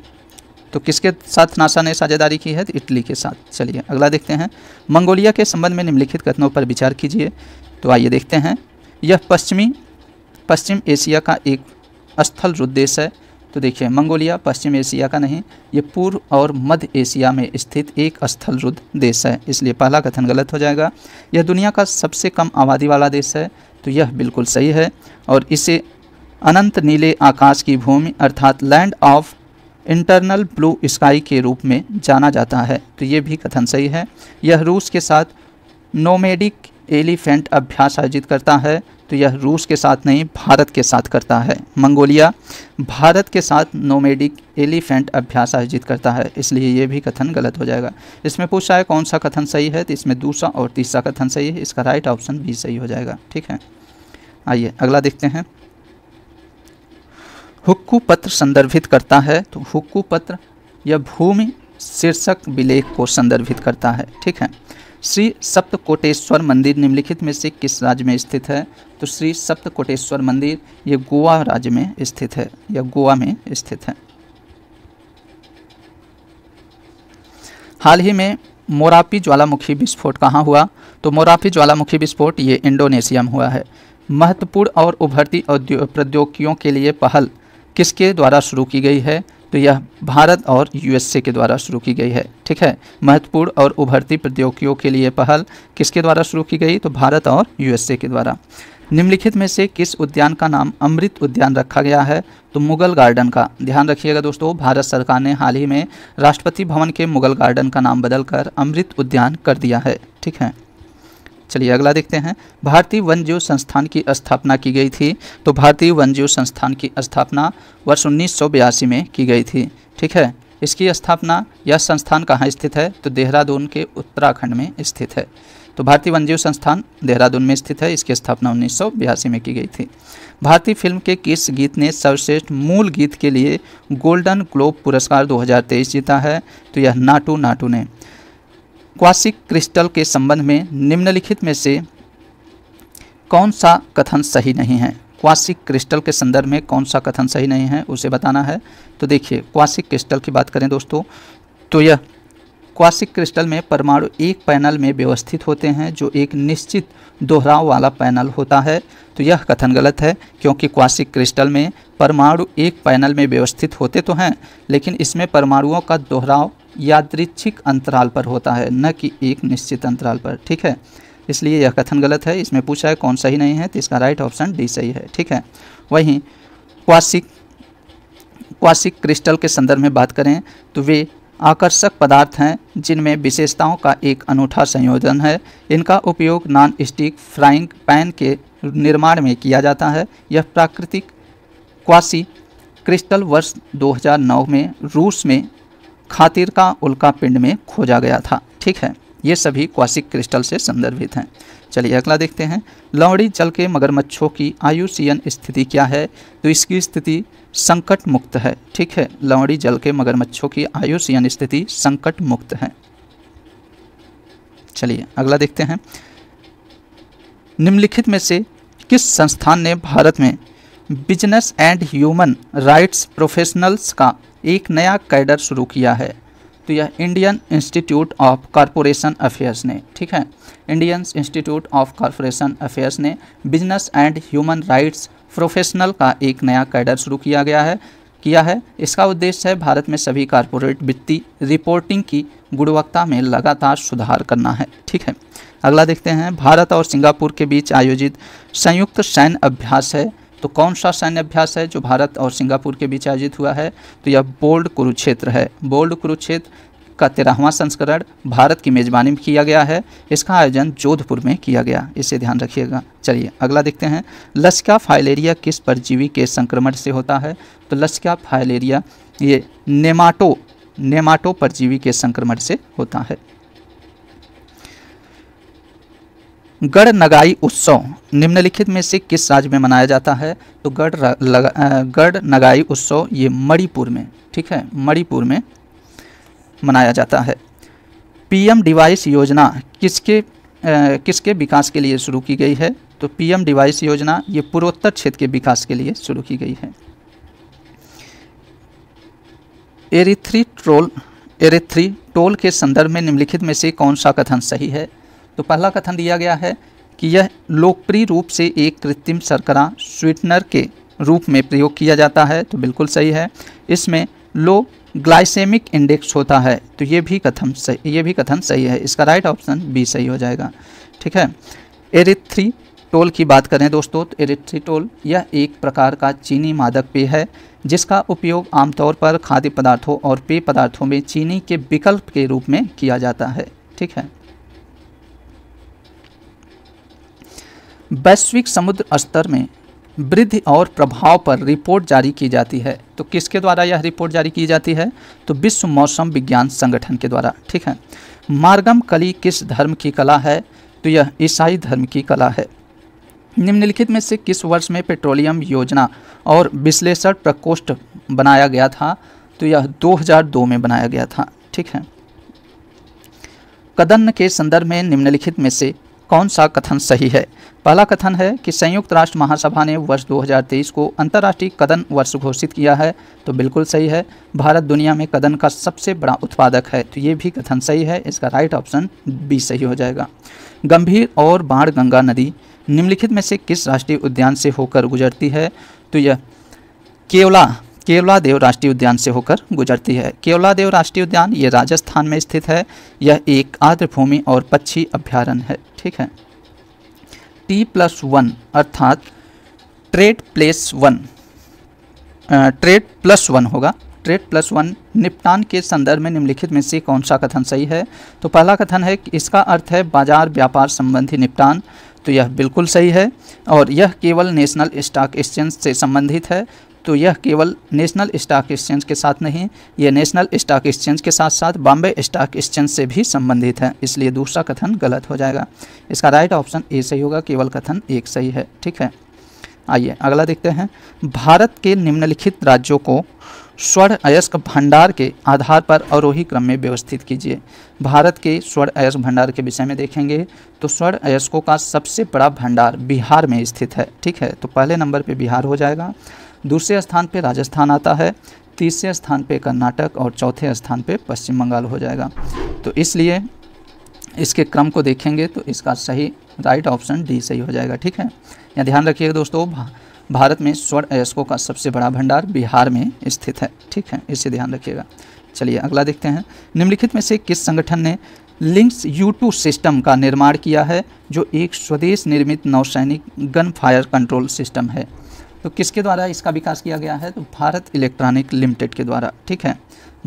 तो किसके साथ नासा ने साझेदारी की है तो इटली के साथ चलिए अगला देखते हैं मंगोलिया के संबंध में निम्नलिखित कथनों पर विचार कीजिए तो आइए देखते हैं यह पश्चिमी पश्चिम एशिया का एक स्थल देश है तो देखिए मंगोलिया पश्चिम एशिया का नहीं ये पूर्व और मध्य एशिया में स्थित एक स्थल रुद्ध देश है इसलिए पहला कथन गलत हो जाएगा यह दुनिया का सबसे कम आबादी वाला देश है तो यह बिल्कुल सही है और इसे अनंत नीले आकाश की भूमि अर्थात land of internal blue sky के रूप में जाना जाता है तो ये भी कथन सही है यह रूस के साथ नोमेडिक एलिफेंट अभ्यास आयोजित करता है तो यह रूस के साथ नहीं भारत के साथ करता है मंगोलिया भारत के साथ नोमेडिक एलिफेंट अभ्यास आयोजित करता है इसलिए यह भी कथन गलत हो जाएगा इसमें पूछा है कौन सा कथन सही है तो इसमें दूसरा और तीसरा कथन सही है इसका राइट ऑप्शन भी सही हो जाएगा ठीक है आइए अगला देखते हैं हुक्कू पत्र संदर्भित करता है तो हुक्कू पत्र यह भूमि शीर्षक विलेख को संदर्भित करता है ठीक है श्री सप्तकोटेश्वर मंदिर निम्नलिखित में से किस राज्य में स्थित है तो श्री सप्तकोटेश्वर मंदिर ये गोवा राज्य में स्थित है या गोवा में स्थित है हाल ही में मोरापी ज्वालामुखी विस्फोट कहाँ हुआ तो मोरापी ज्वालामुखी विस्फोट ये इंडोनेशिया में हुआ है महत्वपूर्ण और उभरती औद्योग प्रौद्योगिकियों के लिए पहल किसके द्वारा शुरू की गई है तो यह भारत और यूएसए के द्वारा शुरू की गई है ठीक है महत्वपूर्ण और उभरती प्रौद्योगिकियों के लिए पहल किसके द्वारा शुरू की गई तो भारत और यूएसए के द्वारा निम्नलिखित में से किस उद्यान का नाम अमृत उद्यान रखा गया है तो मुगल गार्डन का ध्यान रखिएगा दोस्तों भारत सरकार ने हाल ही में राष्ट्रपति भवन के मुगल गार्डन का नाम बदलकर अमृत उद्यान कर दिया है ठीक है चलिए अगला देखते हैं भारतीय जीव संस्थान की स्थापना की गई थी तो भारतीय जीव संस्थान की स्थापना वर्ष उन्नीस में की गई थी ठीक है इसकी स्थापना यह संस्थान कहाँ स्थित है तो देहरादून के उत्तराखंड में स्थित है तो भारतीय वन्यजीव संस्थान देहरादून में स्थित है इसकी स्थापना उन्नीस में की गई थी भारतीय फिल्म के किस गीत ने सर्वश्रेष्ठ मूल गीत के लिए गोल्डन ग्लोब पुरस्कार 2023 जीता है तो यह नाटू नाटू ने क्वासिक क्रिस्टल के संबंध में निम्नलिखित में से कौन सा कथन सही नहीं है क्वासिक क्रिस्टल के संदर्भ में कौन सा कथन सही नहीं है उसे बताना है तो देखिए क्वासिक क्रिस्टल की बात करें दोस्तों तो यह क्वासिक क्रिस्टल में परमाणु एक पैनल में व्यवस्थित होते हैं जो एक निश्चित दोहराव वाला पैनल होता है तो यह कथन गलत है क्योंकि क्वासिक क्रिस्टल में परमाणु एक पैनल में व्यवस्थित होते तो हैं लेकिन इसमें परमाणुओं का दोहराव यादृच्छिक अंतराल पर होता है न कि एक निश्चित अंतराल पर ठीक है इसलिए यह कथन गलत है इसमें पूछा है कौन सही नहीं है तो इसका राइट ऑप्शन डी सही है ठीक है वहीं क्वासिक क्वासिक क्रिस्टल के संदर्भ में बात करें तो वे आकर्षक पदार्थ हैं जिनमें विशेषताओं का एक अनूठा संयोजन है इनका उपयोग नॉन स्टिक फ्राइंग पैन के निर्माण में किया जाता है यह प्राकृतिक क्वासी क्रिस्टल वर्ष 2009 में रूस में खातिर का उल्का पिंड में खोजा गया था ठीक है ये सभी क्वासिक क्रिस्टल से संदर्भित हैं चलिए अगला देखते हैं लौड़ी जल के मगरमच्छों की आयुसीयन स्थिति क्या है तो इसकी स्थिति संकट मुक्त है ठीक है लौड़ी जल के मगरमच्छों की सीयन स्थिति संकट मुक्त है चलिए अगला देखते हैं निम्नलिखित में से किस संस्थान ने भारत में business and human rights professionals का एक नया कैडर शुरू किया है तो यह Indian institute of corporation affairs ने ठीक है Indian institute of corporation affairs ने business and human rights professional का एक नया कैडर शुरू किया गया है किया है इसका उद्देश्य है भारत में सभी कॉरपोरेट वित्तीय रिपोर्टिंग की गुणवत्ता में लगातार सुधार करना है ठीक है अगला देखते हैं भारत और सिंगापुर के बीच आयोजित संयुक्त सैन्य अभ्यास है तो कौन सा सैन्य अभ्यास है जो भारत और सिंगापुर के बीच आयोजित हुआ है तो यह बोल्ड कुरुक्षेत्र है बोल्ड कुरुक्षेत्र का तेरहवां संस्करण भारत की मेज़बानी में किया गया है इसका आयोजन जोधपुर में किया गया इसे ध्यान रखिएगा चलिए अगला देखते हैं लसिका फाइलेरिया किस परजीवी के संक्रमण से होता है तो लसिका फाइलेरिया ये नेमाटो नेमाटो परजीवी के संक्रमण से होता है गढ़ नगाई उत्सव निम्नलिखित में से किस राज्य में मनाया जाता है तो गढ़ गढ़ नगाई उत्सव ये मणिपुर में ठीक है मणिपुर में मनाया जाता है पीएम डिवाइस योजना किसके आ, किसके विकास के लिए शुरू की गई है तो पीएम डिवाइस योजना ये पूर्वोत्तर क्षेत्र के विकास के लिए शुरू की गई है एरिथ्री ट्रोल एरिथ्री टोल के संदर्भ में निम्नलिखित में से कौन सा कथन सही है तो पहला कथन दिया गया है कि यह लोकप्रिय रूप से एक कृत्रिम शर्करा स्वीटनर के रूप में प्रयोग किया जाता है तो बिल्कुल सही है इसमें लो ग्लाइसेमिक इंडेक्स होता है तो ये भी कथन सही ये भी कथन सही है इसका राइट ऑप्शन बी सही हो जाएगा ठीक है एरिथ्री टोल की बात करें दोस्तों तो एरिथ्रीटोल यह एक प्रकार का चीनी मादक पेय है जिसका उपयोग आमतौर पर खाद्य पदार्थों और पेय पदार्थों में चीनी के विकल्प के रूप में किया जाता है ठीक है वैश्विक समुद्र स्तर में वृद्धि और प्रभाव पर रिपोर्ट जारी की जाती है तो किसके द्वारा यह रिपोर्ट जारी की जाती है तो विश्व मौसम विज्ञान संगठन के द्वारा ठीक है मार्गम कली किस धर्म की कला है तो यह ईसाई धर्म की कला है निम्नलिखित में से किस वर्ष में पेट्रोलियम योजना और विश्लेषण प्रकोष्ठ बनाया गया था तो यह 2002 में बनाया गया था ठीक है कदन के संदर्भ में निम्नलिखित में से कौन सा कथन सही है पहला कथन है कि संयुक्त राष्ट्र महासभा ने वर्ष 2023 को अंतर्राष्ट्रीय कदन वर्ष घोषित किया है तो बिल्कुल सही है भारत दुनिया में कदन का सबसे बड़ा उत्पादक है तो ये भी कथन सही है इसका राइट ऑप्शन बी सही हो जाएगा गंभीर और बाढ़ गंगा नदी निम्नलिखित में से किस राष्ट्रीय उद्यान से होकर गुजरती है तो यह केवला केवला देव राष्ट्रीय उद्यान से होकर गुजरती है केवला देव राष्ट्रीय उद्यान ये राजस्थान में स्थित है यह एक आर्द्रभूमि और पक्षी अभ्यारण है ठीक है टी प्लस वन अर्थात trade place one trade plus one होगा ट्रेड प्लस वन निपटान के संदर्भ में निम्नलिखित में से कौन सा कथन सही है तो पहला कथन है कि इसका अर्थ है बाजार व्यापार संबंधी निपटान तो यह बिल्कुल सही है और यह केवल नेशनल स्टॉक एक्सचेंज से संबंधित है तो यह केवल नेशनल स्टॉक एक्सचेंज के साथ नहीं यह नेशनल स्टॉक एक्सचेंज के साथ साथ बॉम्बे स्टॉक एक्सचेंज से भी संबंधित है इसलिए दूसरा कथन गलत हो जाएगा इसका राइट ऑप्शन ए सही होगा केवल कथन एक सही है ठीक है आइए अगला देखते हैं भारत के निम्नलिखित राज्यों को स्वर्ण अयस्क भंडार के आधार पर अवरोही क्रम में व्यवस्थित कीजिए भारत के स्वर्ण अयस्क भंडार के विषय में देखेंगे तो स्वर्ण अयस्कों का सबसे बड़ा भंडार बिहार में स्थित है ठीक है तो पहले नंबर पे बिहार हो जाएगा दूसरे स्थान पे राजस्थान आता है तीसरे स्थान पे कर्नाटक और चौथे स्थान पे पश्चिम बंगाल हो जाएगा तो इसलिए इसके क्रम को देखेंगे तो इसका सही राइट ऑप्शन डी सही हो जाएगा ठीक है यहाँ ध्यान रखिएगा दोस्तों भारत में स्वर्ण अयस्कों का सबसे बड़ा भंडार बिहार में स्थित है ठीक है इसे ध्यान रखिएगा चलिए अगला देखते हैं निम्नलिखित में से किस संगठन ने लिंक्स यू टू सिस्टम का निर्माण किया है जो एक स्वदेश निर्मित नौसैनिक गन फायर कंट्रोल सिस्टम है तो किसके द्वारा इसका विकास किया गया है तो भारत इलेक्ट्रॉनिक लिमिटेड के द्वारा ठीक है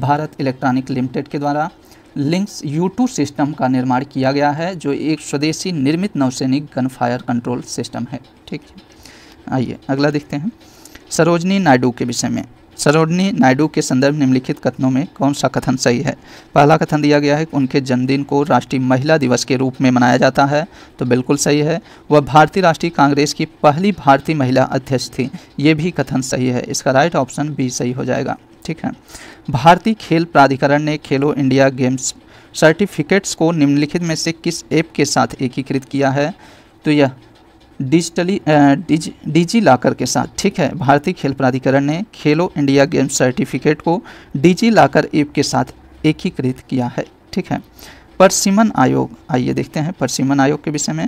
भारत इलेक्ट्रॉनिक लिमिटेड के द्वारा लिंक्स यू टू सिस्टम का निर्माण किया गया है जो एक स्वदेशी निर्मित नौसैनिक गन फायर कंट्रोल सिस्टम है ठीक है आइए अगला देखते हैं सरोजनी नायडू के विषय में सरोजनी नायडू के संदर्भ निम्नलिखित कथनों में कौन सा कथन सही है पहला कथन दिया गया है कि उनके जन्मदिन को राष्ट्रीय महिला दिवस के रूप में मनाया जाता है तो बिल्कुल सही है वह भारतीय राष्ट्रीय कांग्रेस की पहली भारतीय महिला अध्यक्ष थी ये भी कथन सही है इसका राइट ऑप्शन बी सही हो जाएगा ठीक है भारतीय खेल प्राधिकरण ने खेलो इंडिया गेम्स सर्टिफिकेट्स को निम्नलिखित में से किस ऐप के साथ एकीकृत किया है तो यह डिजिटली डिज डिजी लॉकर के साथ ठीक है भारतीय खेल प्राधिकरण ने खेलो इंडिया गेम सर्टिफिकेट को डिजी लॉकर ऐप के साथ एकीकृत किया है ठीक है परसीमन आयोग आइए देखते हैं परसीमन आयोग के विषय में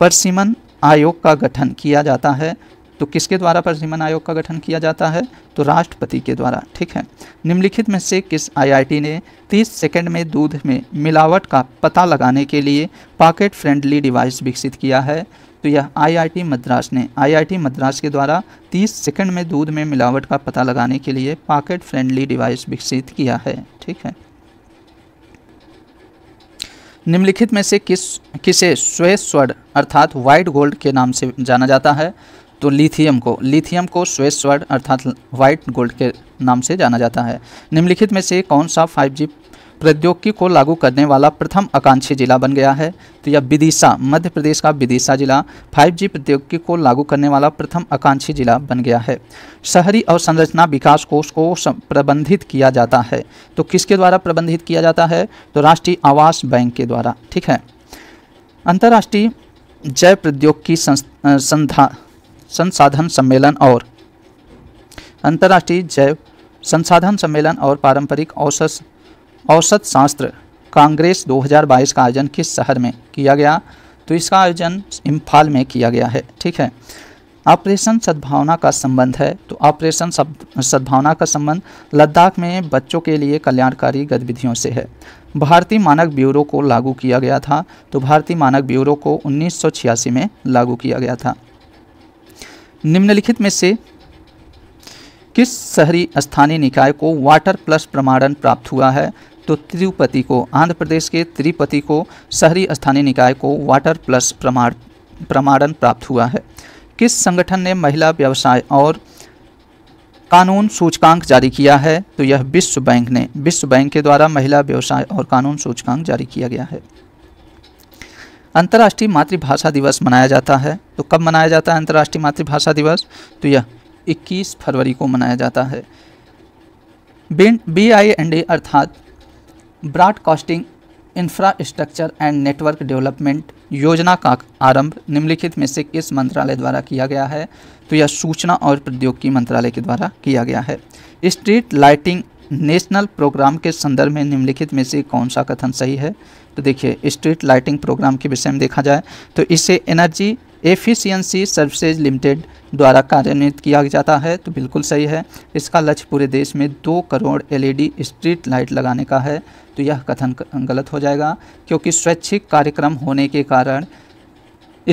परसीमन आयोग का गठन किया जाता है तो किसके द्वारा परसीमन आयोग का गठन किया जाता है तो राष्ट्रपति के द्वारा ठीक है निम्नलिखित में से किस आईआईटी ने 30 सेकंड में दूध में मिलावट का पता लगाने के लिए पॉकेट फ्रेंडली डिवाइस विकसित किया है तो यह आईआईटी मद्रास ने आईआईटी मद्रास के द्वारा 30 सेकंड में दूध में मिलावट का पता लगाने के लिए पॉकेट फ्रेंडली डिवाइस विकसित किया है ठीक है निम्नलिखित में से किस किसे स्वे स्वर्ण अर्थात वाइट गोल्ड के नाम से जाना जाता है तो लिथियम को लिथियम को स्वे स्वर्ण अर्थात वाइट गोल्ड के नाम से जाना जाता है निम्नलिखित में से कौन सा जी प्रौद्योगिकी को लागू करने वाला प्रथम आकांक्षी जिला बन गया है तो यह विदिशा मध्य प्रदेश का विदिशा जिला 5G प्रौद्योगिकी को लागू करने वाला प्रथम आकांक्षी जिला बन गया है शहरी संरचना विकास कोष को प्रबंधित किया जाता है तो किसके द्वारा प्रबंधित किया जाता है तो राष्ट्रीय आवास बैंक के द्वारा ठीक है अंतर्राष्ट्रीय जय प्रौद्योगिकी संसाधन सम्मेलन और अंतर्राष्ट्रीय जैव संसाधन सम्मेलन और पारंपरिक औसत औसत शास्त्र कांग्रेस 2022 का आयोजन किस शहर में किया गया तो इसका आयोजन इम्फाल में किया गया है ठीक है ऑपरेशन सद्भावना का संबंध है तो ऑपरेशन सद्भावना का संबंध लद्दाख में बच्चों के लिए कल्याणकारी गतिविधियों से है भारतीय मानक ब्यूरो को लागू किया गया था तो भारतीय मानक ब्यूरो को उन्नीस में लागू किया गया था निम्नलिखित में से किस शहरी स्थानीय निकाय को वाटर प्लस प्रमाणन प्राप्त हुआ है तो तिरुपति को आंध्र प्रदेश के तिरुपति को शहरी स्थानीय निकाय को वाटर प्लस प्रमाण प्रमाणन प्राप्त हुआ है किस संगठन ने महिला व्यवसाय और कानून सूचकांक जारी किया है तो यह विश्व बैंक ने विश्व बैंक के द्वारा महिला व्यवसाय और कानून सूचकांक जारी किया गया है अंतर्राष्ट्रीय मातृभाषा दिवस मनाया जाता है तो कब मनाया जाता है अंतर्राष्ट्रीय मातृभाषा दिवस तो यह 21 फरवरी को मनाया जाता है बी आई एन डी अर्थात broadcasting infrastructure and network development योजना का आरंभ निम्नलिखित में से किस मंत्रालय द्वारा किया गया है तो यह सूचना और प्रौद्योगिकी मंत्रालय के द्वारा किया गया है स्ट्रीट लाइटिंग नेशनल प्रोग्राम के संदर्भ में निम्नलिखित में से कौन सा कथन सही है तो देखिए स्ट्रीट लाइटिंग प्रोग्राम के विषय में देखा जाए तो इसे एनर्जी एफिशिएंसी सर्विसेज लिमिटेड द्वारा कार्यान्वित किया जाता है तो बिल्कुल सही है इसका लक्ष्य पूरे देश में दो करोड़ एलईडी स्ट्रीट लाइट लगाने का है तो यह कथन गलत हो जाएगा क्योंकि स्वैच्छिक कार्यक्रम होने के कारण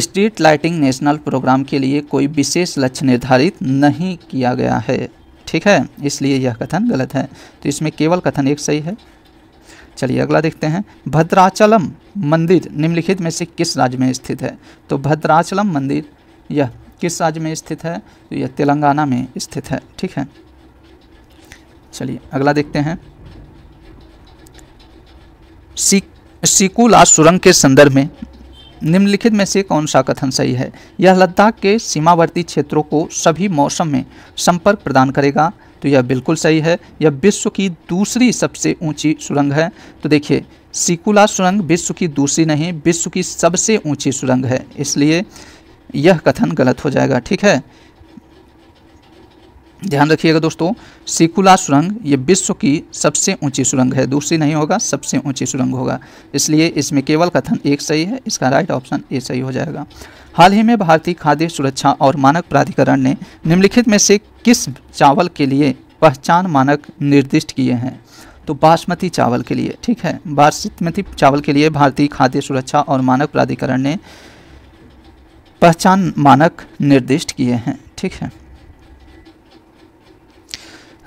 स्ट्रीट लाइटिंग नेशनल प्रोग्राम के लिए कोई विशेष लक्ष्य निर्धारित नहीं किया गया है ठीक है इसलिए यह कथन गलत है तो इसमें केवल कथन एक सही है चलिए अगला देखते हैं भद्राचलम मंदिर निम्नलिखित में से किस राज्य में स्थित है तो भद्राचलम मंदिर यह किस राज्य में स्थित है तो यह तेलंगाना में स्थित है ठीक है चलिए अगला देखते हैं सी सिकुला सुरंग के संदर्भ में निम्नलिखित में से कौन सा कथन सही है यह लद्दाख के सीमावर्ती क्षेत्रों को सभी मौसम में संपर्क प्रदान करेगा तो यह बिल्कुल सही है यह विश्व की दूसरी सबसे ऊंची सुरंग है तो देखिए सिकुला सुरंग विश्व की दूसरी नहीं विश्व की सबसे ऊंची सुरंग है इसलिए यह कथन गलत हो जाएगा ठीक है ध्यान रखिएगा दोस्तों सिकुला सुरंग ये विश्व की सबसे ऊंची सुरंग है दूसरी नहीं होगा सबसे ऊंची सुरंग होगा इसलिए इसमें केवल कथन एक सही है इसका राइट ऑप्शन ए सही हो जाएगा हाल ही में भारतीय खाद्य सुरक्षा और मानक प्राधिकरण ने निम्नलिखित में से किस चावल के लिए पहचान मानक निर्दिष्ट किए हैं तो बासमती चावल के लिए ठीक है बासमती चावल के लिए भारतीय खाद्य सुरक्षा और मानक प्राधिकरण ने पहचान मानक निर्दिष्ट किए हैं ठीक है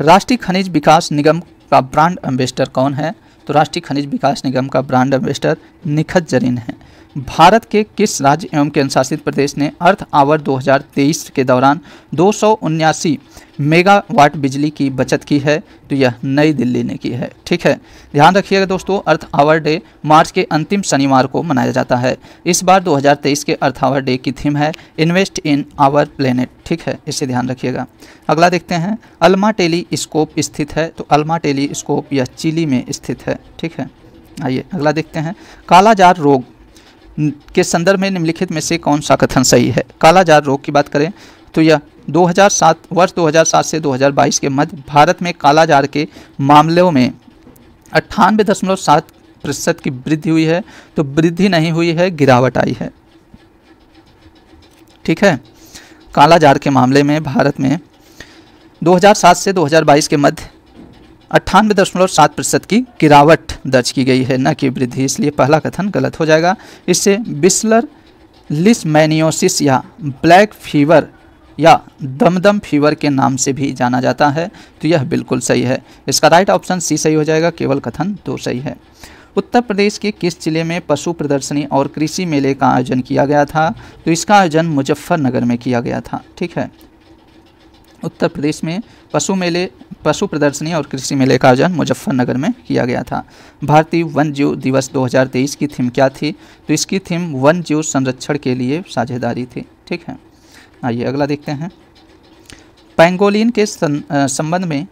राष्ट्रीय खनिज विकास निगम का ब्रांड एम्बेसडर कौन है तो राष्ट्रीय खनिज विकास निगम का ब्रांड एम्बेसडर निखत जरीन है भारत के किस राज्य एवं केंद्रशासित प्रदेश ने अर्थ आवर 2023 के दौरान दो मेगावाट बिजली की बचत की है तो यह नई दिल्ली ने की है ठीक है ध्यान रखिएगा दोस्तों अर्थ आवर डे मार्च के अंतिम शनिवार को मनाया जाता है इस बार 2023 के अर्थ आवर डे की थीम है इन्वेस्ट इन आवर प्लेनेट ठीक है इसे ध्यान रखिएगा अगला देखते हैं अल्मा टेलीस्कोप स्थित है तो अल्मा टेलीस्कोप यह चिली में स्थित है ठीक है आइए अगला देखते हैं कालाजार रोग के संदर्भ में निम्नलिखित में से कौन सा कथन सही है कालाजार रोग की बात करें तो यह 2007 वर्ष 2007 से 2022 के मध्य भारत में कालाजार के मामलों में अट्ठानवे दशमलव सात प्रतिशत की वृद्धि हुई है तो वृद्धि नहीं हुई है गिरावट आई है ठीक है कालाजार के मामले में भारत में 2007 से 2022 के मध्य अट्ठानवे दशमलव सात प्रतिशत की गिरावट दर्ज की गई है न कि वृद्धि इसलिए पहला कथन गलत हो जाएगा इससे बिस्लर लिसमैनियोसिस या ब्लैक फीवर या दमदम फीवर के नाम से भी जाना जाता है तो यह बिल्कुल सही है इसका राइट ऑप्शन सी सही हो जाएगा केवल कथन दो सही है उत्तर प्रदेश के किस जिले में पशु प्रदर्शनी और कृषि मेले का आयोजन किया गया था तो इसका आयोजन मुजफ्फरनगर में किया गया था ठीक है उत्तर प्रदेश में पशु मेले पशु प्रदर्शनी और कृषि मेले का आयोजन मुजफ्फरनगर में किया गया था भारतीय वन जीव दिवस 2023 की थीम क्या थी तो इसकी थीम वन जीव संरक्षण के लिए साझेदारी थी ठीक है आइए अगला देखते हैं पेंगोलिन के संबंध में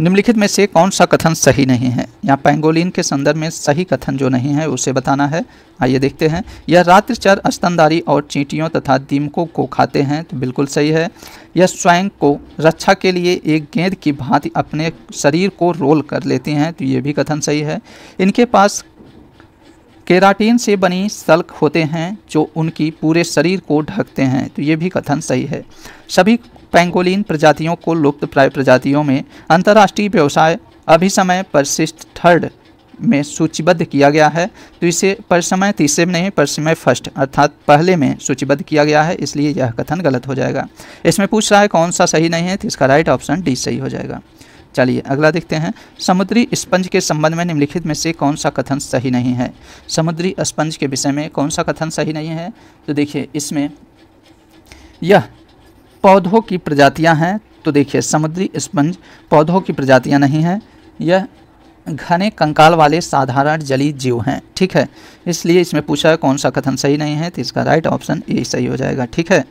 निम्नलिखित में से कौन सा कथन सही नहीं है यहाँ पैंगोलिन के संदर्भ में सही कथन जो नहीं है उसे बताना है आइए देखते हैं यह रात्रिचर स्तनदारी और चींटियों तथा दीमकों को खाते हैं तो बिल्कुल सही है यह स्वयं को रक्षा के लिए एक गेंद की भांति अपने शरीर को रोल कर लेती हैं तो ये भी कथन सही है इनके पास केराटीन से बनी सल्क होते हैं जो उनकी पूरे शरीर को ढकते हैं तो ये भी कथन सही है सभी पेंगोलिन प्रजातियों को लुप्त प्राय प्रजातियों में अंतर्राष्ट्रीय व्यवसाय अभिसमय परसिस्ट थर्ड में सूचीबद्ध किया गया है तो इसे समय तीसरे में नहीं परसमय फर्स्ट अर्थात पहले में सूचीबद्ध किया गया है इसलिए यह कथन गलत हो जाएगा इसमें पूछ रहा है कौन सा सही नहीं है तो इसका राइट ऑप्शन डी सही हो जाएगा चलिए अगला देखते हैं समुद्री स्पंज के संबंध में निम्नलिखित में से कौन सा कथन सही नहीं है समुद्री स्पंज के विषय में कौन सा कथन सही नहीं है तो देखिए इसमें यह पौधों की प्रजातियां हैं तो देखिए समुद्री स्पंज पौधों की प्रजातियां नहीं हैं यह घने कंकाल वाले साधारण जलीय जीव हैं ठीक है इसलिए इसमें पूछा है कौन सा कथन सही नहीं है तो इसका राइट ऑप्शन ए सही हो जाएगा ठीक है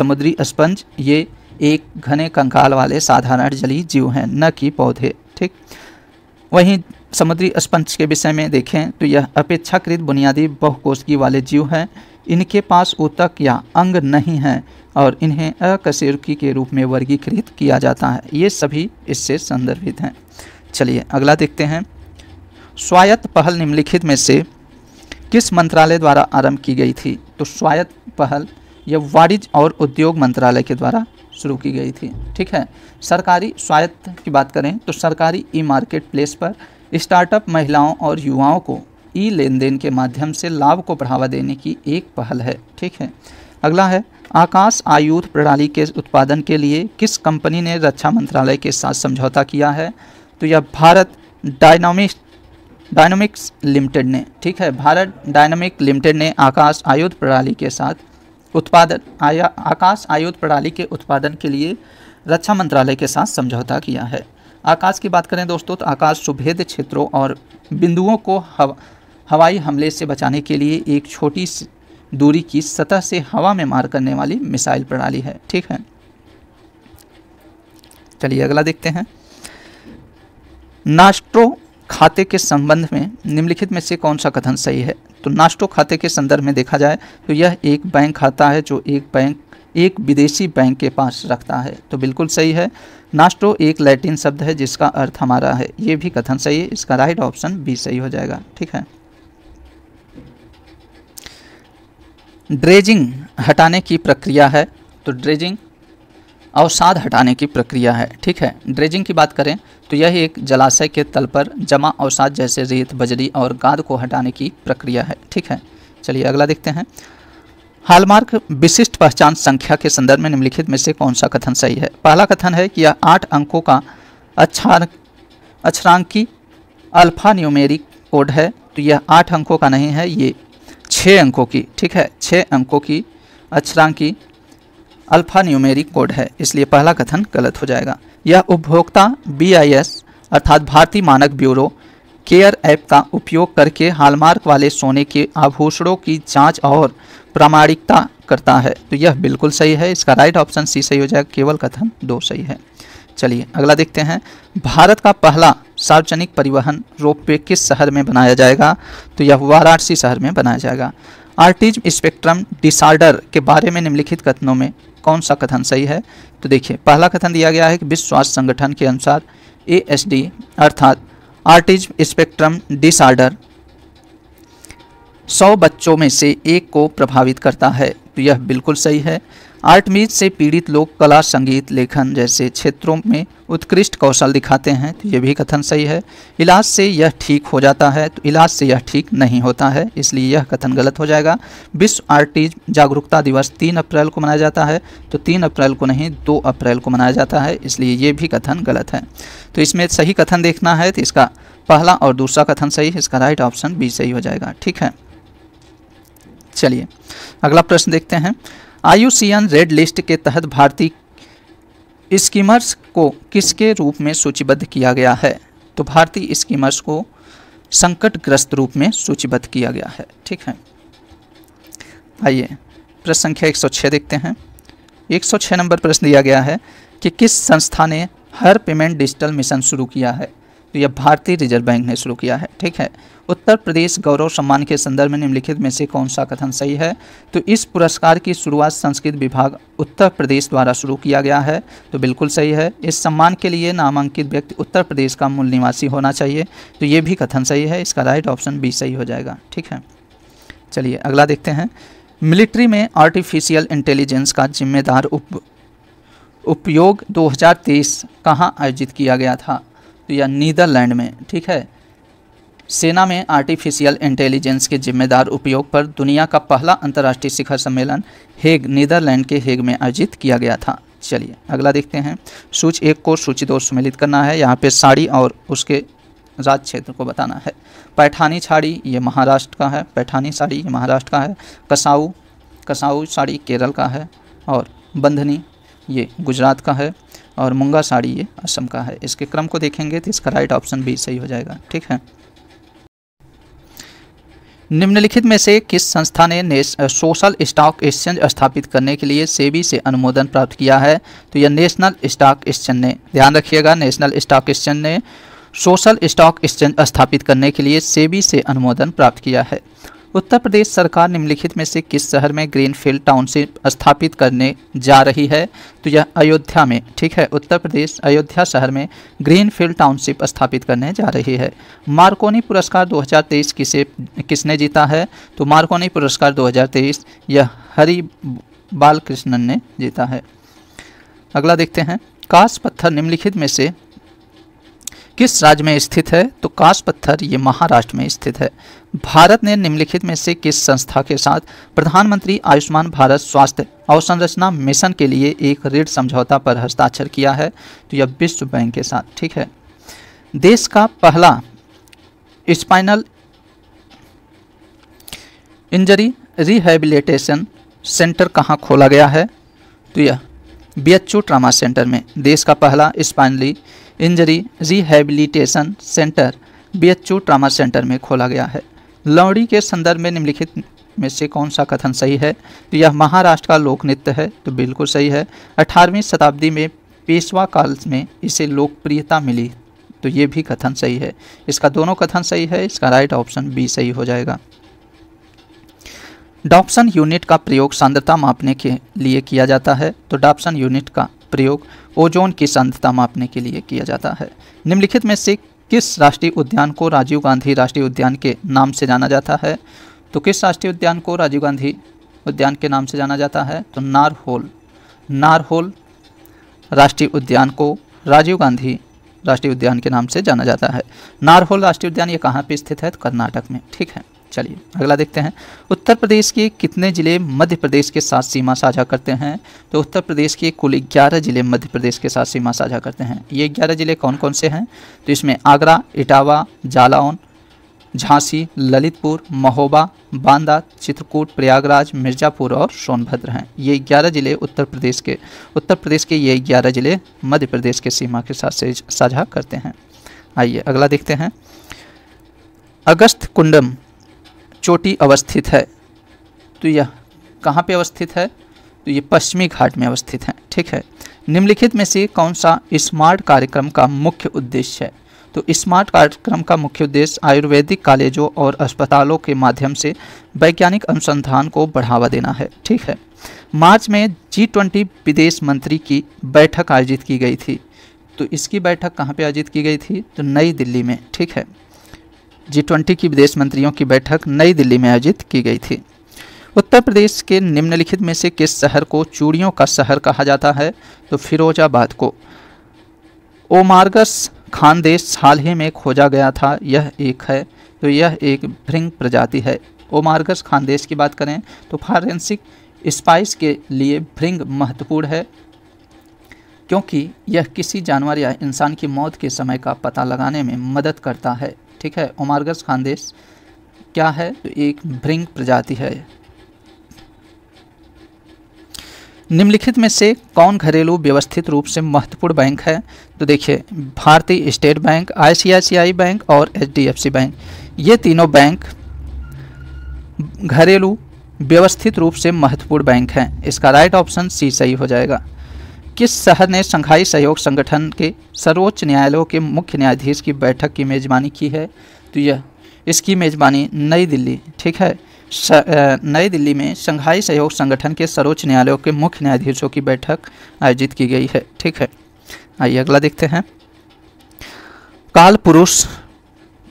समुद्री स्पंज ये एक घने कंकाल वाले साधारण जलीय जीव हैं न कि पौधे ठीक वहीं समुद्री स्पंज के विषय में देखें तो यह अपेक्षाकृत बुनियादी बहुकोशिकी वाले जीव हैं इनके पास ऊतक या अंग नहीं हैं और इन्हें अकशेरुकी के रूप में वर्गीकृत किया जाता है ये सभी इससे संदर्भित हैं चलिए अगला देखते हैं स्वायत्त पहल निम्नलिखित में से किस मंत्रालय द्वारा आरंभ की गई थी तो स्वायत्त पहल यह वाणिज्य और उद्योग मंत्रालय के द्वारा शुरू की गई थी ठीक है सरकारी स्वायत्त की बात करें तो सरकारी ई मार्केट प्लेस पर स्टार्टअप महिलाओं और युवाओं को ई लेन देन के माध्यम से लाभ को बढ़ावा देने की एक पहल है ठीक है अगला है आकाश आयुध प्रणाली के उत्पादन के लिए किस कंपनी ने रक्षा मंत्रालय के साथ समझौता किया है तो यह भारत डायनामिक डायनामिक्स लिमिटेड ने ठीक है भारत डायनामिक लिमिटेड ने आकाश आयुध प्रणाली के साथ उत्पादन आया आकाश आयुध प्रणाली के उत्पादन के लिए रक्षा मंत्रालय के साथ समझौता किया है आकाश की बात करें दोस्तों तो आकाश सुभेद क्षेत्रों और बिंदुओं को हवा हवाई हमले से बचाने के लिए एक छोटी दूरी की सतह से हवा में मार करने वाली मिसाइल प्रणाली है ठीक है चलिए अगला देखते हैं नास्ट्रो खाते के संबंध में निम्नलिखित में से कौन सा कथन सही है तो नास्टो खाते के संदर्भ में देखा जाए तो यह एक बैंक खाता है जो एक बैंक एक विदेशी बैंक के पास रखता है तो बिल्कुल सही है नास्टो एक लैटिन शब्द है जिसका अर्थ हमारा है ये भी कथन सही है इसका राइट ऑप्शन बी सही हो जाएगा ठीक है ड्रेजिंग हटाने की प्रक्रिया है तो ड्रेजिंग अवसाद हटाने की प्रक्रिया है ठीक है ड्रेजिंग की बात करें तो यह एक जलाशय के तल पर जमा अवसाद जैसे रेत बजरी और गाद को हटाने की प्रक्रिया है ठीक है चलिए अगला देखते हैं हालमार्क विशिष्ट पहचान संख्या के संदर्भ में निम्नलिखित में से कौन सा कथन सही है पहला कथन है कि यह आठ अंकों का अक्षार अक्षरांकी अल्फा न्यूमेरिक कोड है तो यह आठ अंकों का नहीं है ये छः अंकों की ठीक है छः अंकों की अक्षरांकी अल्फा न्यूमेरिक कोड है इसलिए पहला कथन गलत हो जाएगा यह उपभोक्ता बीआईएस अर्थात भारतीय मानक ब्यूरो केयर ऐप का उपयोग करके हालमार्क वाले सोने के आभूषणों की जांच और प्रामाणिकता करता है तो यह बिल्कुल सही है इसका राइट ऑप्शन सी सही हो जाएगा केवल कथन दो सही है चलिए अगला देखते हैं भारत का पहला सार्वजनिक परिवहन रोप वे किस शहर में बनाया जाएगा तो यह वाराणसी शहर में बनाया जाएगा आर्टिज्म स्पेक्ट्रम डिसऑर्डर के बारे में निम्नलिखित कथनों में कौन सा कथन सही है तो देखिए पहला कथन दिया गया है कि विश्व स्वास्थ्य संगठन के अनुसार ए अर्थात आर्टिज्म स्पेक्ट्रम डिसऑर्डर सौ बच्चों में से एक को प्रभावित करता है तो यह बिल्कुल सही है आर्टमीज से पीड़ित लोग कला संगीत लेखन जैसे क्षेत्रों में उत्कृष्ट कौशल दिखाते हैं तो ये भी कथन सही है इलाज से यह ठीक हो जाता है तो इलाज से यह ठीक नहीं होता है इसलिए यह कथन गलत हो जाएगा विश्व आर्टिज जागरूकता दिवस तीन अप्रैल को मनाया जाता है तो तीन अप्रैल को नहीं दो अप्रैल को मनाया जाता है इसलिए ये भी कथन गलत है तो इसमें सही कथन देखना है तो इसका पहला और दूसरा कथन सही है इसका राइट ऑप्शन बी सही हो जाएगा ठीक है चलिए अगला प्रश्न देखते हैं आयुसीएन रेड लिस्ट के तहत भारतीय स्कीमर्स को किसके रूप में सूचीबद्ध किया गया है तो भारतीय स्कीमर्स को संकटग्रस्त रूप में सूचीबद्ध किया गया है ठीक है आइए प्रश्न संख्या 106 देखते हैं 106 नंबर प्रश्न दिया गया है कि किस संस्था ने हर पेमेंट डिजिटल मिशन शुरू किया है तो यह भारतीय रिजर्व बैंक ने शुरू किया है ठीक है उत्तर प्रदेश गौरव सम्मान के संदर्भ में निम्नलिखित में से कौन सा कथन सही है तो इस पुरस्कार की शुरुआत संस्कृत विभाग उत्तर प्रदेश द्वारा शुरू किया गया है तो बिल्कुल सही है इस सम्मान के लिए नामांकित व्यक्ति उत्तर प्रदेश का मूल निवासी होना चाहिए तो ये भी कथन सही है इसका राइट ऑप्शन बी सही हो जाएगा ठीक है चलिए अगला देखते हैं मिलिट्री में आर्टिफिशियल इंटेलिजेंस का जिम्मेदार उप उपयोग 2023 कहाँ आयोजित किया गया था या नीदरलैंड में ठीक है सेना में आर्टिफिशियल इंटेलिजेंस के जिम्मेदार उपयोग पर दुनिया का पहला अंतर्राष्ट्रीय शिखर सम्मेलन हेग नीदरलैंड के हेग में आयोजित किया गया था चलिए अगला देखते हैं सूच एक को सूची दो सम्मिलित करना है यहाँ पे साड़ी और उसके राज क्षेत्र को बताना है पैठानी साड़ी ये महाराष्ट्र का है पैठानी साड़ी ये महाराष्ट्र का है कसाऊ कसाऊ साड़ी केरल का है और बंधनी ये गुजरात का है और मुंगा साड़ी ये असम का है इसके क्रम को देखेंगे तो इसका राइट ऑप्शन भी सही हो जाएगा ठीक है निम्नलिखित में से किस संस्था ने सोशल स्टॉक एक्सचेंज स्थापित करने के लिए सेबी से अनुमोदन प्राप्त किया है तो यह नेशनल स्टॉक एक्सचेंज ने ध्यान रखिएगा नेशनल स्टॉक एक्सचेंज ने सोशल स्टॉक एक्सचेंज स्थापित करने के लिए सेबी से अनुमोदन प्राप्त किया है उत्तर प्रदेश सरकार निम्नलिखित में से किस शहर में ग्रीनफील्ड टाउनशिप स्थापित करने जा रही है तो यह अयोध्या में ठीक है उत्तर प्रदेश अयोध्या शहर में ग्रीनफील्ड टाउनशिप स्थापित करने जा रही है मार्कोनी पुरस्कार 2023 किसे किसने जीता है तो मार्कोनी पुरस्कार 2023 यह हरि बालकृष्णन ने जीता है अगला देखते हैं कास पत्थर निम्नलिखित में से किस राज्य में स्थित है तो काश पत्थर ये महाराष्ट्र में स्थित है भारत ने निम्नलिखित में से किस संस्था के साथ प्रधानमंत्री आयुष्मान भारत स्वास्थ्य अवसंरचना मिशन के लिए एक ऋण समझौता पर हस्ताक्षर किया है तो यह विश्व बैंक के साथ ठीक है देश का पहला स्पाइनल इंजरी रिहेबिलिटेशन सेंटर कहाँ खोला गया है तो यह बी ट्रामा सेंटर में देश का पहला spinal injury rehabilitation centre B trauma centre में खोला गया है लौड़ी के संदर्भ में निम्नलिखित में से कौन सा कथन सही है तो यह महाराष्ट्र का लोक नृत्य है तो बिल्कुल सही है अठारहवीं शताब्दी में पेशवा काल में इसे लोकप्रियता मिली तो ये भी कथन सही है इसका दोनों कथन सही है इसका राइट ऑप्शन बी सही हो जाएगा डॉप्सन यूनिट का प्रयोग सांद्रता मापने के लिए किया जाता है तो डॉप्सन यूनिट का प्रयोग ओजोन की सांद्रता मापने के लिए किया जाता है निम्नलिखित में से किस राष्ट्रीय उद्यान को राजीव गांधी राष्ट्रीय उद्यान के नाम से जाना जाता है तो किस राष्ट्रीय उद्यान को राजीव गांधी उद्यान के नाम से जाना जाता है तो नारहोल नारहोल राष्ट्रीय उद्यान को राजीव गांधी राष्ट्रीय उद्यान के नाम से जाना जाता है नारहोल राष्ट्रीय उद्यान ये कहाँ पर स्थित है तो कर्नाटक में ठीक है चलिए अगला देखते हैं उत्तर प्रदेश के कितने ज़िले मध्य प्रदेश के साथ सीमा साझा करते हैं तो उत्तर प्रदेश के कुल ग्यारह ज़िले मध्य प्रदेश के साथ सीमा साझा करते हैं ये ग्यारह ज़िले कौन कौन से हैं तो इसमें आगरा इटावा जालौन झांसी ललितपुर महोबा बांदा चित्रकूट प्रयागराज मिर्ज़ापुर और सोनभद्र हैं ये ग्यारह ज़िले उत्तर प्रदेश के उत्तर प्रदेश के ये ग्यारह ज़िले मध्य प्रदेश के सीमा के साथ साझा करते हैं आइए अगला देखते हैं अगस्त कुंडम चोटी अवस्थित है तो यह कहाँ पे अवस्थित है तो ये पश्चिमी घाट में अवस्थित है ठीक है निम्नलिखित में से कौन सा स्मार्ट कार्यक्रम का मुख्य उद्देश्य है तो स्मार्ट कार्यक्रम का मुख्य उद्देश्य आयुर्वेदिक कॉलेजों और अस्पतालों के माध्यम से वैज्ञानिक अनुसंधान को बढ़ावा देना है ठीक है मार्च में जी ट्वेंटी विदेश मंत्री की बैठक आयोजित की गई थी तो इसकी बैठक कहाँ पे आयोजित की गई थी तो नई दिल्ली में ठीक है जी ट्वेंटी की विदेश मंत्रियों की बैठक नई दिल्ली में आयोजित की गई थी उत्तर प्रदेश के निम्नलिखित में से किस शहर को चूड़ियों का शहर कहा जाता है तो फिरोजाबाद को ओमार्गस खानदेश हाल ही में खोजा गया था यह एक है तो यह एक भृंग प्रजाति है ओमार्गस खानदेश की बात करें तो फॉरेंसिक स्पाइस के लिए भृंग महत्वपूर्ण है क्योंकि यह किसी जानवर या इंसान की मौत के समय का पता लगाने में मदद करता है ठीक है ओमार्गस खानदेश क्या है तो एक भृंग प्रजाति है निम्नलिखित में से कौन घरेलू व्यवस्थित रूप से महत्वपूर्ण बैंक है तो देखिए भारतीय स्टेट बैंक आईसीआईसीआई बैंक और एचडीएफसी बैंक ये तीनों बैंक घरेलू व्यवस्थित रूप से महत्वपूर्ण बैंक हैं इसका राइट ऑप्शन सी सही हो जाएगा किस शहर ने शंघाई सहयोग संगठन के सर्वोच्च न्यायालयों के मुख्य न्यायाधीश की बैठक की मेज़बानी की है तो यह इसकी मेज़बानी नई दिल्ली ठीक है नई दिल्ली में शंघाई सहयोग संगठन के सर्वोच्च न्यायालयों के मुख्य न्यायाधीशों की बैठक आयोजित की गई है ठीक है आइए अगला देखते हैं काल पुरुष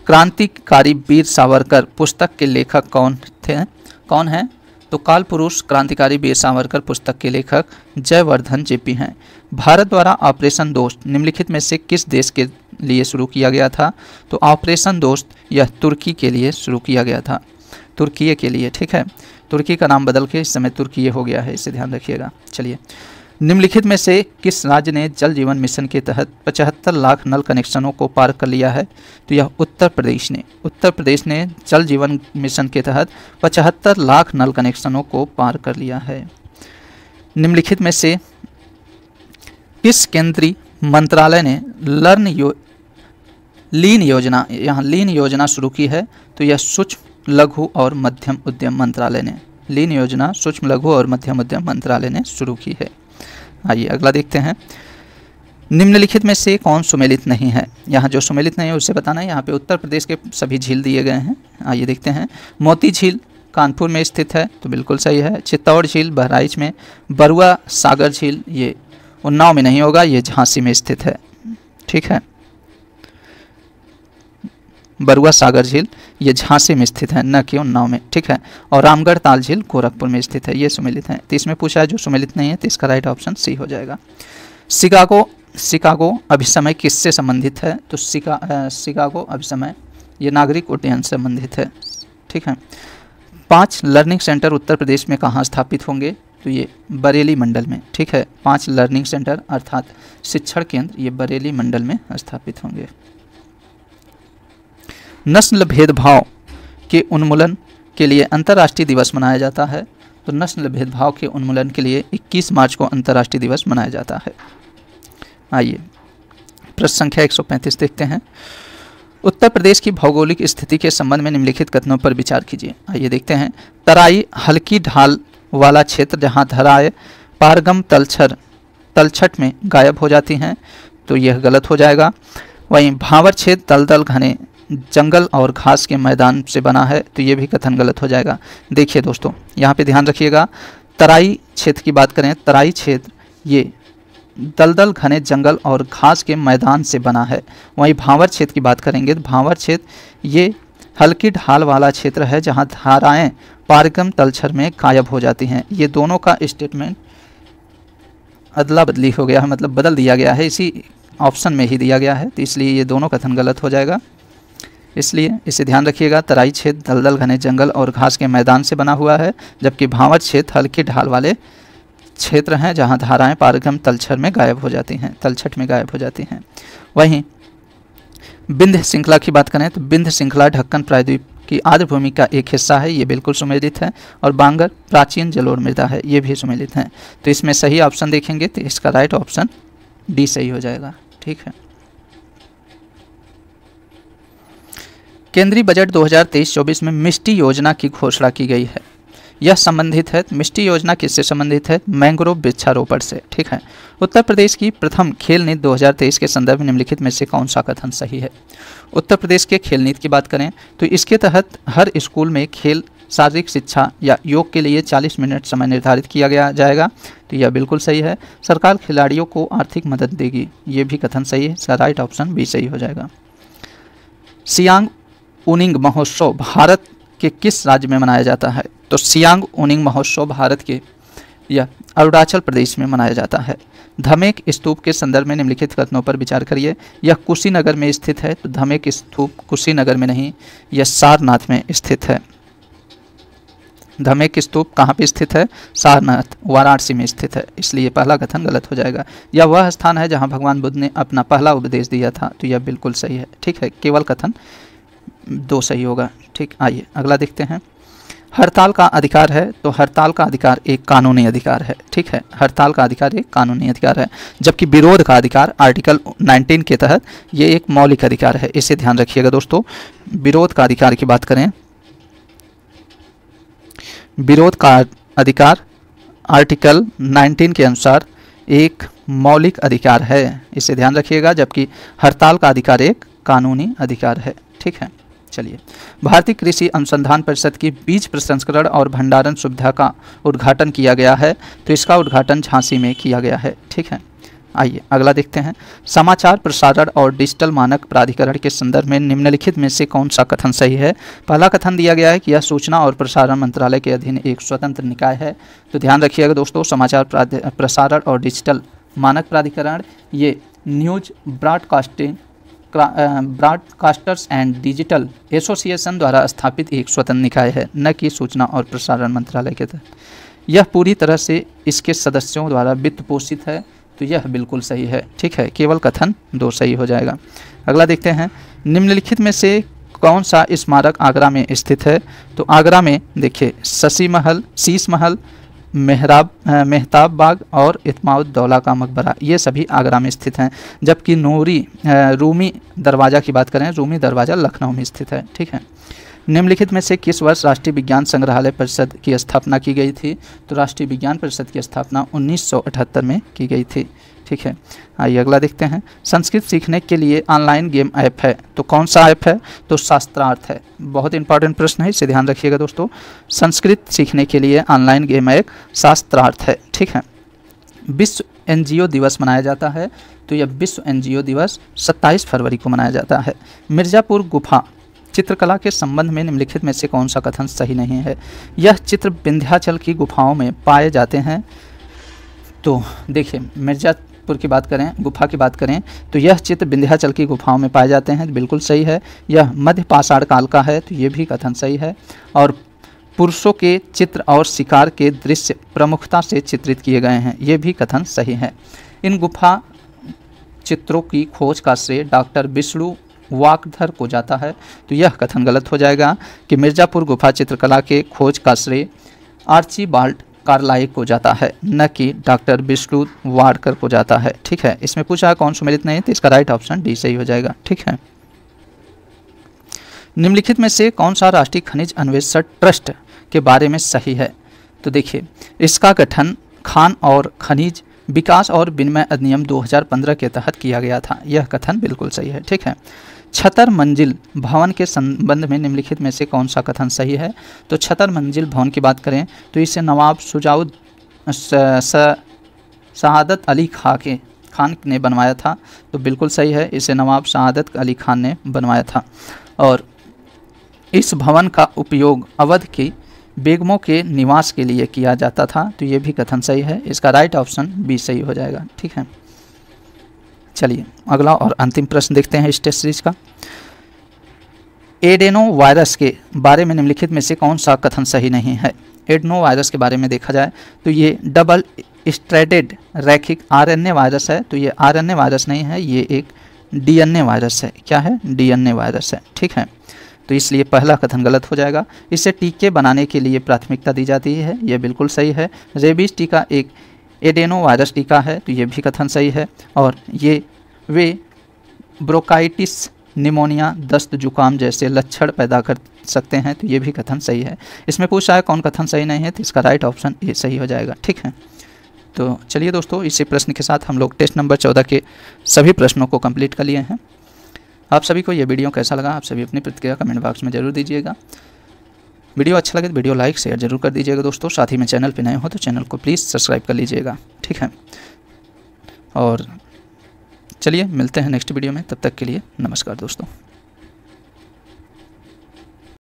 क्रांतिकारी वीर सावरकर पुस्तक के लेखक कौन थे कौन हैं तो काल पुरुष क्रांतिकारी वीर सावरकर पुस्तक के लेखक जयवर्धन जेपी हैं भारत द्वारा ऑपरेशन दोस्त निम्नलिखित में से किस देश के लिए शुरू किया गया था तो ऑपरेशन दोस्त यह तुर्की के लिए शुरू किया गया था तुर्की के लिए ठीक है तुर्की का नाम बदल के इस समय तुर्की हो गया है इसे ध्यान रखिएगा चलिए निम्नलिखित में से किस राज्य ने जल जीवन मिशन के तहत पचहत्तर लाख नल कनेक्शनों को पार कर लिया है तो यह उत्तर प्रदेश ने उत्तर प्रदेश ने जल जीवन मिशन के तहत पचहत्तर लाख नल कनेक्शनों को पार कर लिया है निम्नलिखित में से किस केंद्रीय मंत्रालय ने लर्न यो लीन योजना यहाँ लीन योजना शुरू की है तो यह सूक्ष्म लघु और मध्यम उद्यम मंत्रालय ने लीन योजना सूक्ष्म लघु और मध्यम उद्यम मंत्रालय ने शुरू की है आइए अगला देखते हैं निम्नलिखित में से कौन सुमेलित नहीं है यहाँ जो सुमेलित नहीं है उसे बताना है यहाँ पे उत्तर प्रदेश के सभी झील दिए गए हैं आइए देखते हैं मोती झील कानपुर में स्थित है तो बिल्कुल सही है चित्तौड़ झील बहराइच में बरुआ सागर झील ये उन्नाव में नहीं होगा ये झांसी में स्थित है ठीक है बरुआ सागर झील ये झांसी में स्थित है न कि उन्नाव में ठीक है और रामगढ़ ताल झील गोरखपुर में स्थित है ये सुमिलित है तो इसमें पूछा है जो सुमिलित नहीं है तो इसका राइट ऑप्शन सी हो जाएगा शिकागो शिकागो अभिसमय किससे संबंधित है तो शिका शिकागो अभिसमय ये नागरिक उड्डयन से संबंधित है ठीक है पाँच लर्निंग सेंटर उत्तर प्रदेश में कहाँ स्थापित होंगे तो ये बरेली मंडल में ठीक है पांच लर्निंग सेंटर अर्थात शिक्षण केंद्र ये बरेली मंडल में स्थापित होंगे नस्ल भेदभाव के उन्मूलन के लिए अंतर्राष्ट्रीय दिवस मनाया जाता है तो नस्ल भेदभाव के उन्मूलन के लिए 21 मार्च को अंतर्राष्ट्रीय दिवस मनाया जाता है आइए प्रश्न संख्या 135 देखते हैं उत्तर प्रदेश की भौगोलिक स्थिति के संबंध में निम्नलिखित कथनों पर विचार कीजिए आइए देखते हैं तराई हल्की ढाल वाला क्षेत्र जहाँ धराय पारगम तलछर तलछट में गायब हो जाती हैं तो यह गलत हो जाएगा वहीं भावर छेद दलदल घने जंगल और घास के मैदान से बना है तो ये भी कथन गलत हो जाएगा देखिए दोस्तों यहाँ पे ध्यान रखिएगा तराई क्षेत्र की बात करें तराई क्षेत्र ये दलदल घने जंगल और घास के मैदान से बना है वहीं भांवर क्षेत्र की बात करेंगे तो भांवर क्षेत्र ये हल्की ढाल वाला क्षेत्र है जहाँ धाराएँ पारगम तलछर में गायब हो जाती हैं ये दोनों का स्टेटमेंट अदला बदली हो गया है मतलब बदल दिया गया है इसी ऑप्शन में ही दिया गया है तो इसलिए ये दोनों कथन गलत हो जाएगा इसलिए इसे ध्यान रखिएगा तराई क्षेत्र दलदल घने जंगल और घास के मैदान से बना हुआ है जबकि भावर क्षेत्र हल्की ढाल वाले क्षेत्र हैं जहाँ धाराएं पारगम तलछट में गायब हो जाती हैं तलछट में गायब हो जाती हैं वहीं बिंध श्रृंखला की बात करें तो बिंध श्रृंखला ढक्कन प्रायद्वीप की आर्द्रभूमि का एक हिस्सा है ये बिल्कुल सुमेलित है और बांगर प्राचीन जलोर मृदा है ये भी सुमेलित है तो इसमें सही ऑप्शन देखेंगे तो इसका राइट ऑप्शन डी सही हो जाएगा ठीक है केंद्रीय बजट 2023-24 में मिष्टी योजना की घोषणा की गई है यह संबंधित है मिष्टी योजना किससे संबंधित है मैंग्रोव वृक्षारोपण से ठीक है उत्तर प्रदेश की प्रथम खेल नीति दो के संदर्भ में निम्नलिखित में से कौन सा कथन सही है उत्तर प्रदेश के खेल नीति की बात करें तो इसके तहत हर स्कूल में खेल शारीरिक शिक्षा या योग के लिए 40 मिनट समय निर्धारित किया गया जाएगा तो यह बिल्कुल सही है सरकार खिलाड़ियों को आर्थिक मदद देगी ये भी कथन सही है इसका राइट ऑप्शन भी सही हो जाएगा सियांग उनिंग महोत्सव भारत के किस राज्य में मनाया जाता है तो सियांग उनिंग महोत्सव भारत के या अरुणाचल प्रदेश में मनाया जाता है धमेक स्तूप के संदर्भ में निम्नलिखित कथनों पर विचार करिए यह कुशीनगर में स्थित है तो धमेक स्तूप कुशीनगर में नहीं यह सारनाथ में स्थित है धमेक स्तूप कहाँ पर स्थित है सारनाथ वाराणसी में स्थित है इसलिए पहला कथन गलत हो जाएगा यह वह स्थान है जहाँ भगवान बुद्ध ने अपना पहला उपदेश दिया था तो यह बिल्कुल सही है ठीक है केवल कथन दो सही होगा ठीक आइए अगला देखते हैं हड़ताल का अधिकार है तो हड़ताल का अधिकार एक कानूनी अधिकार है ठीक है हड़ताल का अधिकार एक कानूनी अधिकार है जबकि विरोध का अधिकार आर्टिकल 19 के तहत ये एक मौलिक अधिकार है इसे ध्यान रखिएगा दोस्तों विरोध का अधिकार की बात करें विरोध का अधिकार आर्टिकल 19 के अनुसार एक मौलिक अधिकार है इसे ध्यान रखिएगा जबकि हड़ताल का अधिकार एक कानूनी अधिकार है ठीक है चलिए भारतीय कृषि अनुसंधान परिषद की बीज प्रसंस्करण और भंडारण सुविधा का उद्घाटन किया गया है तो इसका उद्घाटन झांसी में किया गया है ठीक है आइए अगला देखते हैं समाचार प्रसारण और डिजिटल मानक प्राधिकरण के संदर्भ में निम्नलिखित में से कौन सा कथन सही है पहला कथन दिया गया है कि यह सूचना और प्रसारण मंत्रालय के अधीन एक स्वतंत्र निकाय है तो ध्यान रखिएगा दोस्तों समाचार प्रसारण और डिजिटल मानक प्राधिकरण ये news broadcasting broadcasters and digital association द्वारा स्थापित एक स्वतंत्र निकाय है न कि सूचना और प्रसारण मंत्रालय के तहत यह पूरी तरह से इसके सदस्यों द्वारा वित्त पोषित है तो यह बिल्कुल सही है ठीक है केवल कथन दो सही हो जाएगा अगला देखते हैं निम्नलिखित में से कौन सा स्मारक आगरा में स्थित है तो आगरा में देखिए शशि महल शीश महल मेहराब मेहताब बाग और इतमाउद्दौला का मकबरा ये सभी आगरा में स्थित हैं जबकि नूरी रूमी दरवाज़ा की बात करें रूमी दरवाज़ा लखनऊ में स्थित है ठीक है निम्नलिखित में से किस वर्ष राष्ट्रीय विज्ञान संग्रहालय परिषद की स्थापना की गई थी तो राष्ट्रीय विज्ञान परिषद की स्थापना 1978 में की गई थी ठीक है आइए अगला देखते हैं संस्कृत सीखने के लिए ऑनलाइन गेम ऐप है तो कौन सा ऐप है तो शास्त्रार्थ है बहुत इंपॉर्टेंट प्रश्न है इसे ध्यान रखिएगा दोस्तों संस्कृत सीखने के लिए ऑनलाइन गेम ऐप शास्त्रार्थ है ठीक है विश्व एन दिवस मनाया जाता है तो यह विश्व एन दिवस सत्ताईस फरवरी को मनाया जाता है मिर्ज़ापुर गुफा चित्रकला के संबंध में निम्नलिखित में से कौन सा कथन सही नहीं है यह चित्र विंध्याचल की गुफाओं में पाए जाते हैं तो देखिए मिर्जा जनकपुर की बात करें गुफा की बात करें तो यह चित्र विंध्याचल की गुफाओं में पाए जाते हैं बिल्कुल सही है यह मध्य पाषाण काल का है तो यह भी कथन सही है और पुरुषों के चित्र और शिकार के दृश्य प्रमुखता से चित्रित किए गए हैं ये भी कथन सही है इन गुफा चित्रों की खोज का श्रेय डॉक्टर विष्णु वाकधर को जाता है तो यह कथन गलत हो जाएगा कि मिर्ज़ापुर गुफा चित्रकला के खोज का श्रेय आर्ची बाल्ट कार्लाइक को जाता है न कि डॉक्टर विष्णु वाडकर को जाता है ठीक है इसमें पूछा कौन सुमेलित नहीं तो इसका राइट ऑप्शन डी सही हो जाएगा ठीक है निम्नलिखित में से कौन सा राष्ट्रीय खनिज अन्वेषण ट्रस्ट के बारे में सही है तो देखिए इसका गठन खान और खनिज विकास और विनिमय अधिनियम 2015 के तहत किया गया था यह कथन बिल्कुल सही है ठीक है छतर मंजिल भवन के संबंध में निम्नलिखित में से कौन सा कथन सही है तो छतर मंजिल भवन की बात करें तो इसे नवाब सुजाउद शहादत अली खा के खान ने बनवाया था तो बिल्कुल सही है इसे नवाब शहादत अली खान ने बनवाया था और इस भवन का उपयोग अवध की बेगमों के निवास के लिए किया जाता था तो ये भी कथन सही है इसका राइट ऑप्शन बी सही हो जाएगा ठीक है चलिए अगला और अंतिम प्रश्न देखते हैं इस टेस्ट सीरीज का एडेनो वायरस के बारे में निम्नलिखित में से कौन सा कथन सही नहीं है एडनो वायरस के बारे में देखा जाए तो ये डबल स्ट्रेडेड रैखिक आरएनए वायरस है तो ये आरएनए वायरस नहीं है ये एक डीएनए वायरस है क्या है डीएनए वायरस है ठीक है तो इसलिए पहला कथन गलत हो जाएगा इसे टीके बनाने के लिए प्राथमिकता दी जाती है यह बिल्कुल सही है रेबीज टीका एक एडेनो वायरस टीका है तो ये भी कथन सही है और ये वे ब्रोकाइटिस निमोनिया दस्त जुकाम जैसे लक्षण पैदा कर सकते हैं तो ये भी कथन सही है इसमें पूछा है कौन कथन सही नहीं है तो इसका राइट ऑप्शन ये सही हो जाएगा ठीक है तो चलिए दोस्तों इसी प्रश्न के साथ हम लोग टेस्ट नंबर चौदह के सभी प्रश्नों को कम्प्लीट कर लिए हैं आप सभी को ये वीडियो कैसा लगा आप सभी अपनी प्रतिक्रिया कमेंट बॉक्स में जरूर दीजिएगा वीडियो अच्छा लगे तो वीडियो लाइक शेयर जरूर कर दीजिएगा दोस्तों साथ ही में चैनल पर नए हो तो चैनल को प्लीज़ सब्सक्राइब कर लीजिएगा ठीक है और चलिए मिलते हैं नेक्स्ट वीडियो में तब तक के लिए नमस्कार दोस्तों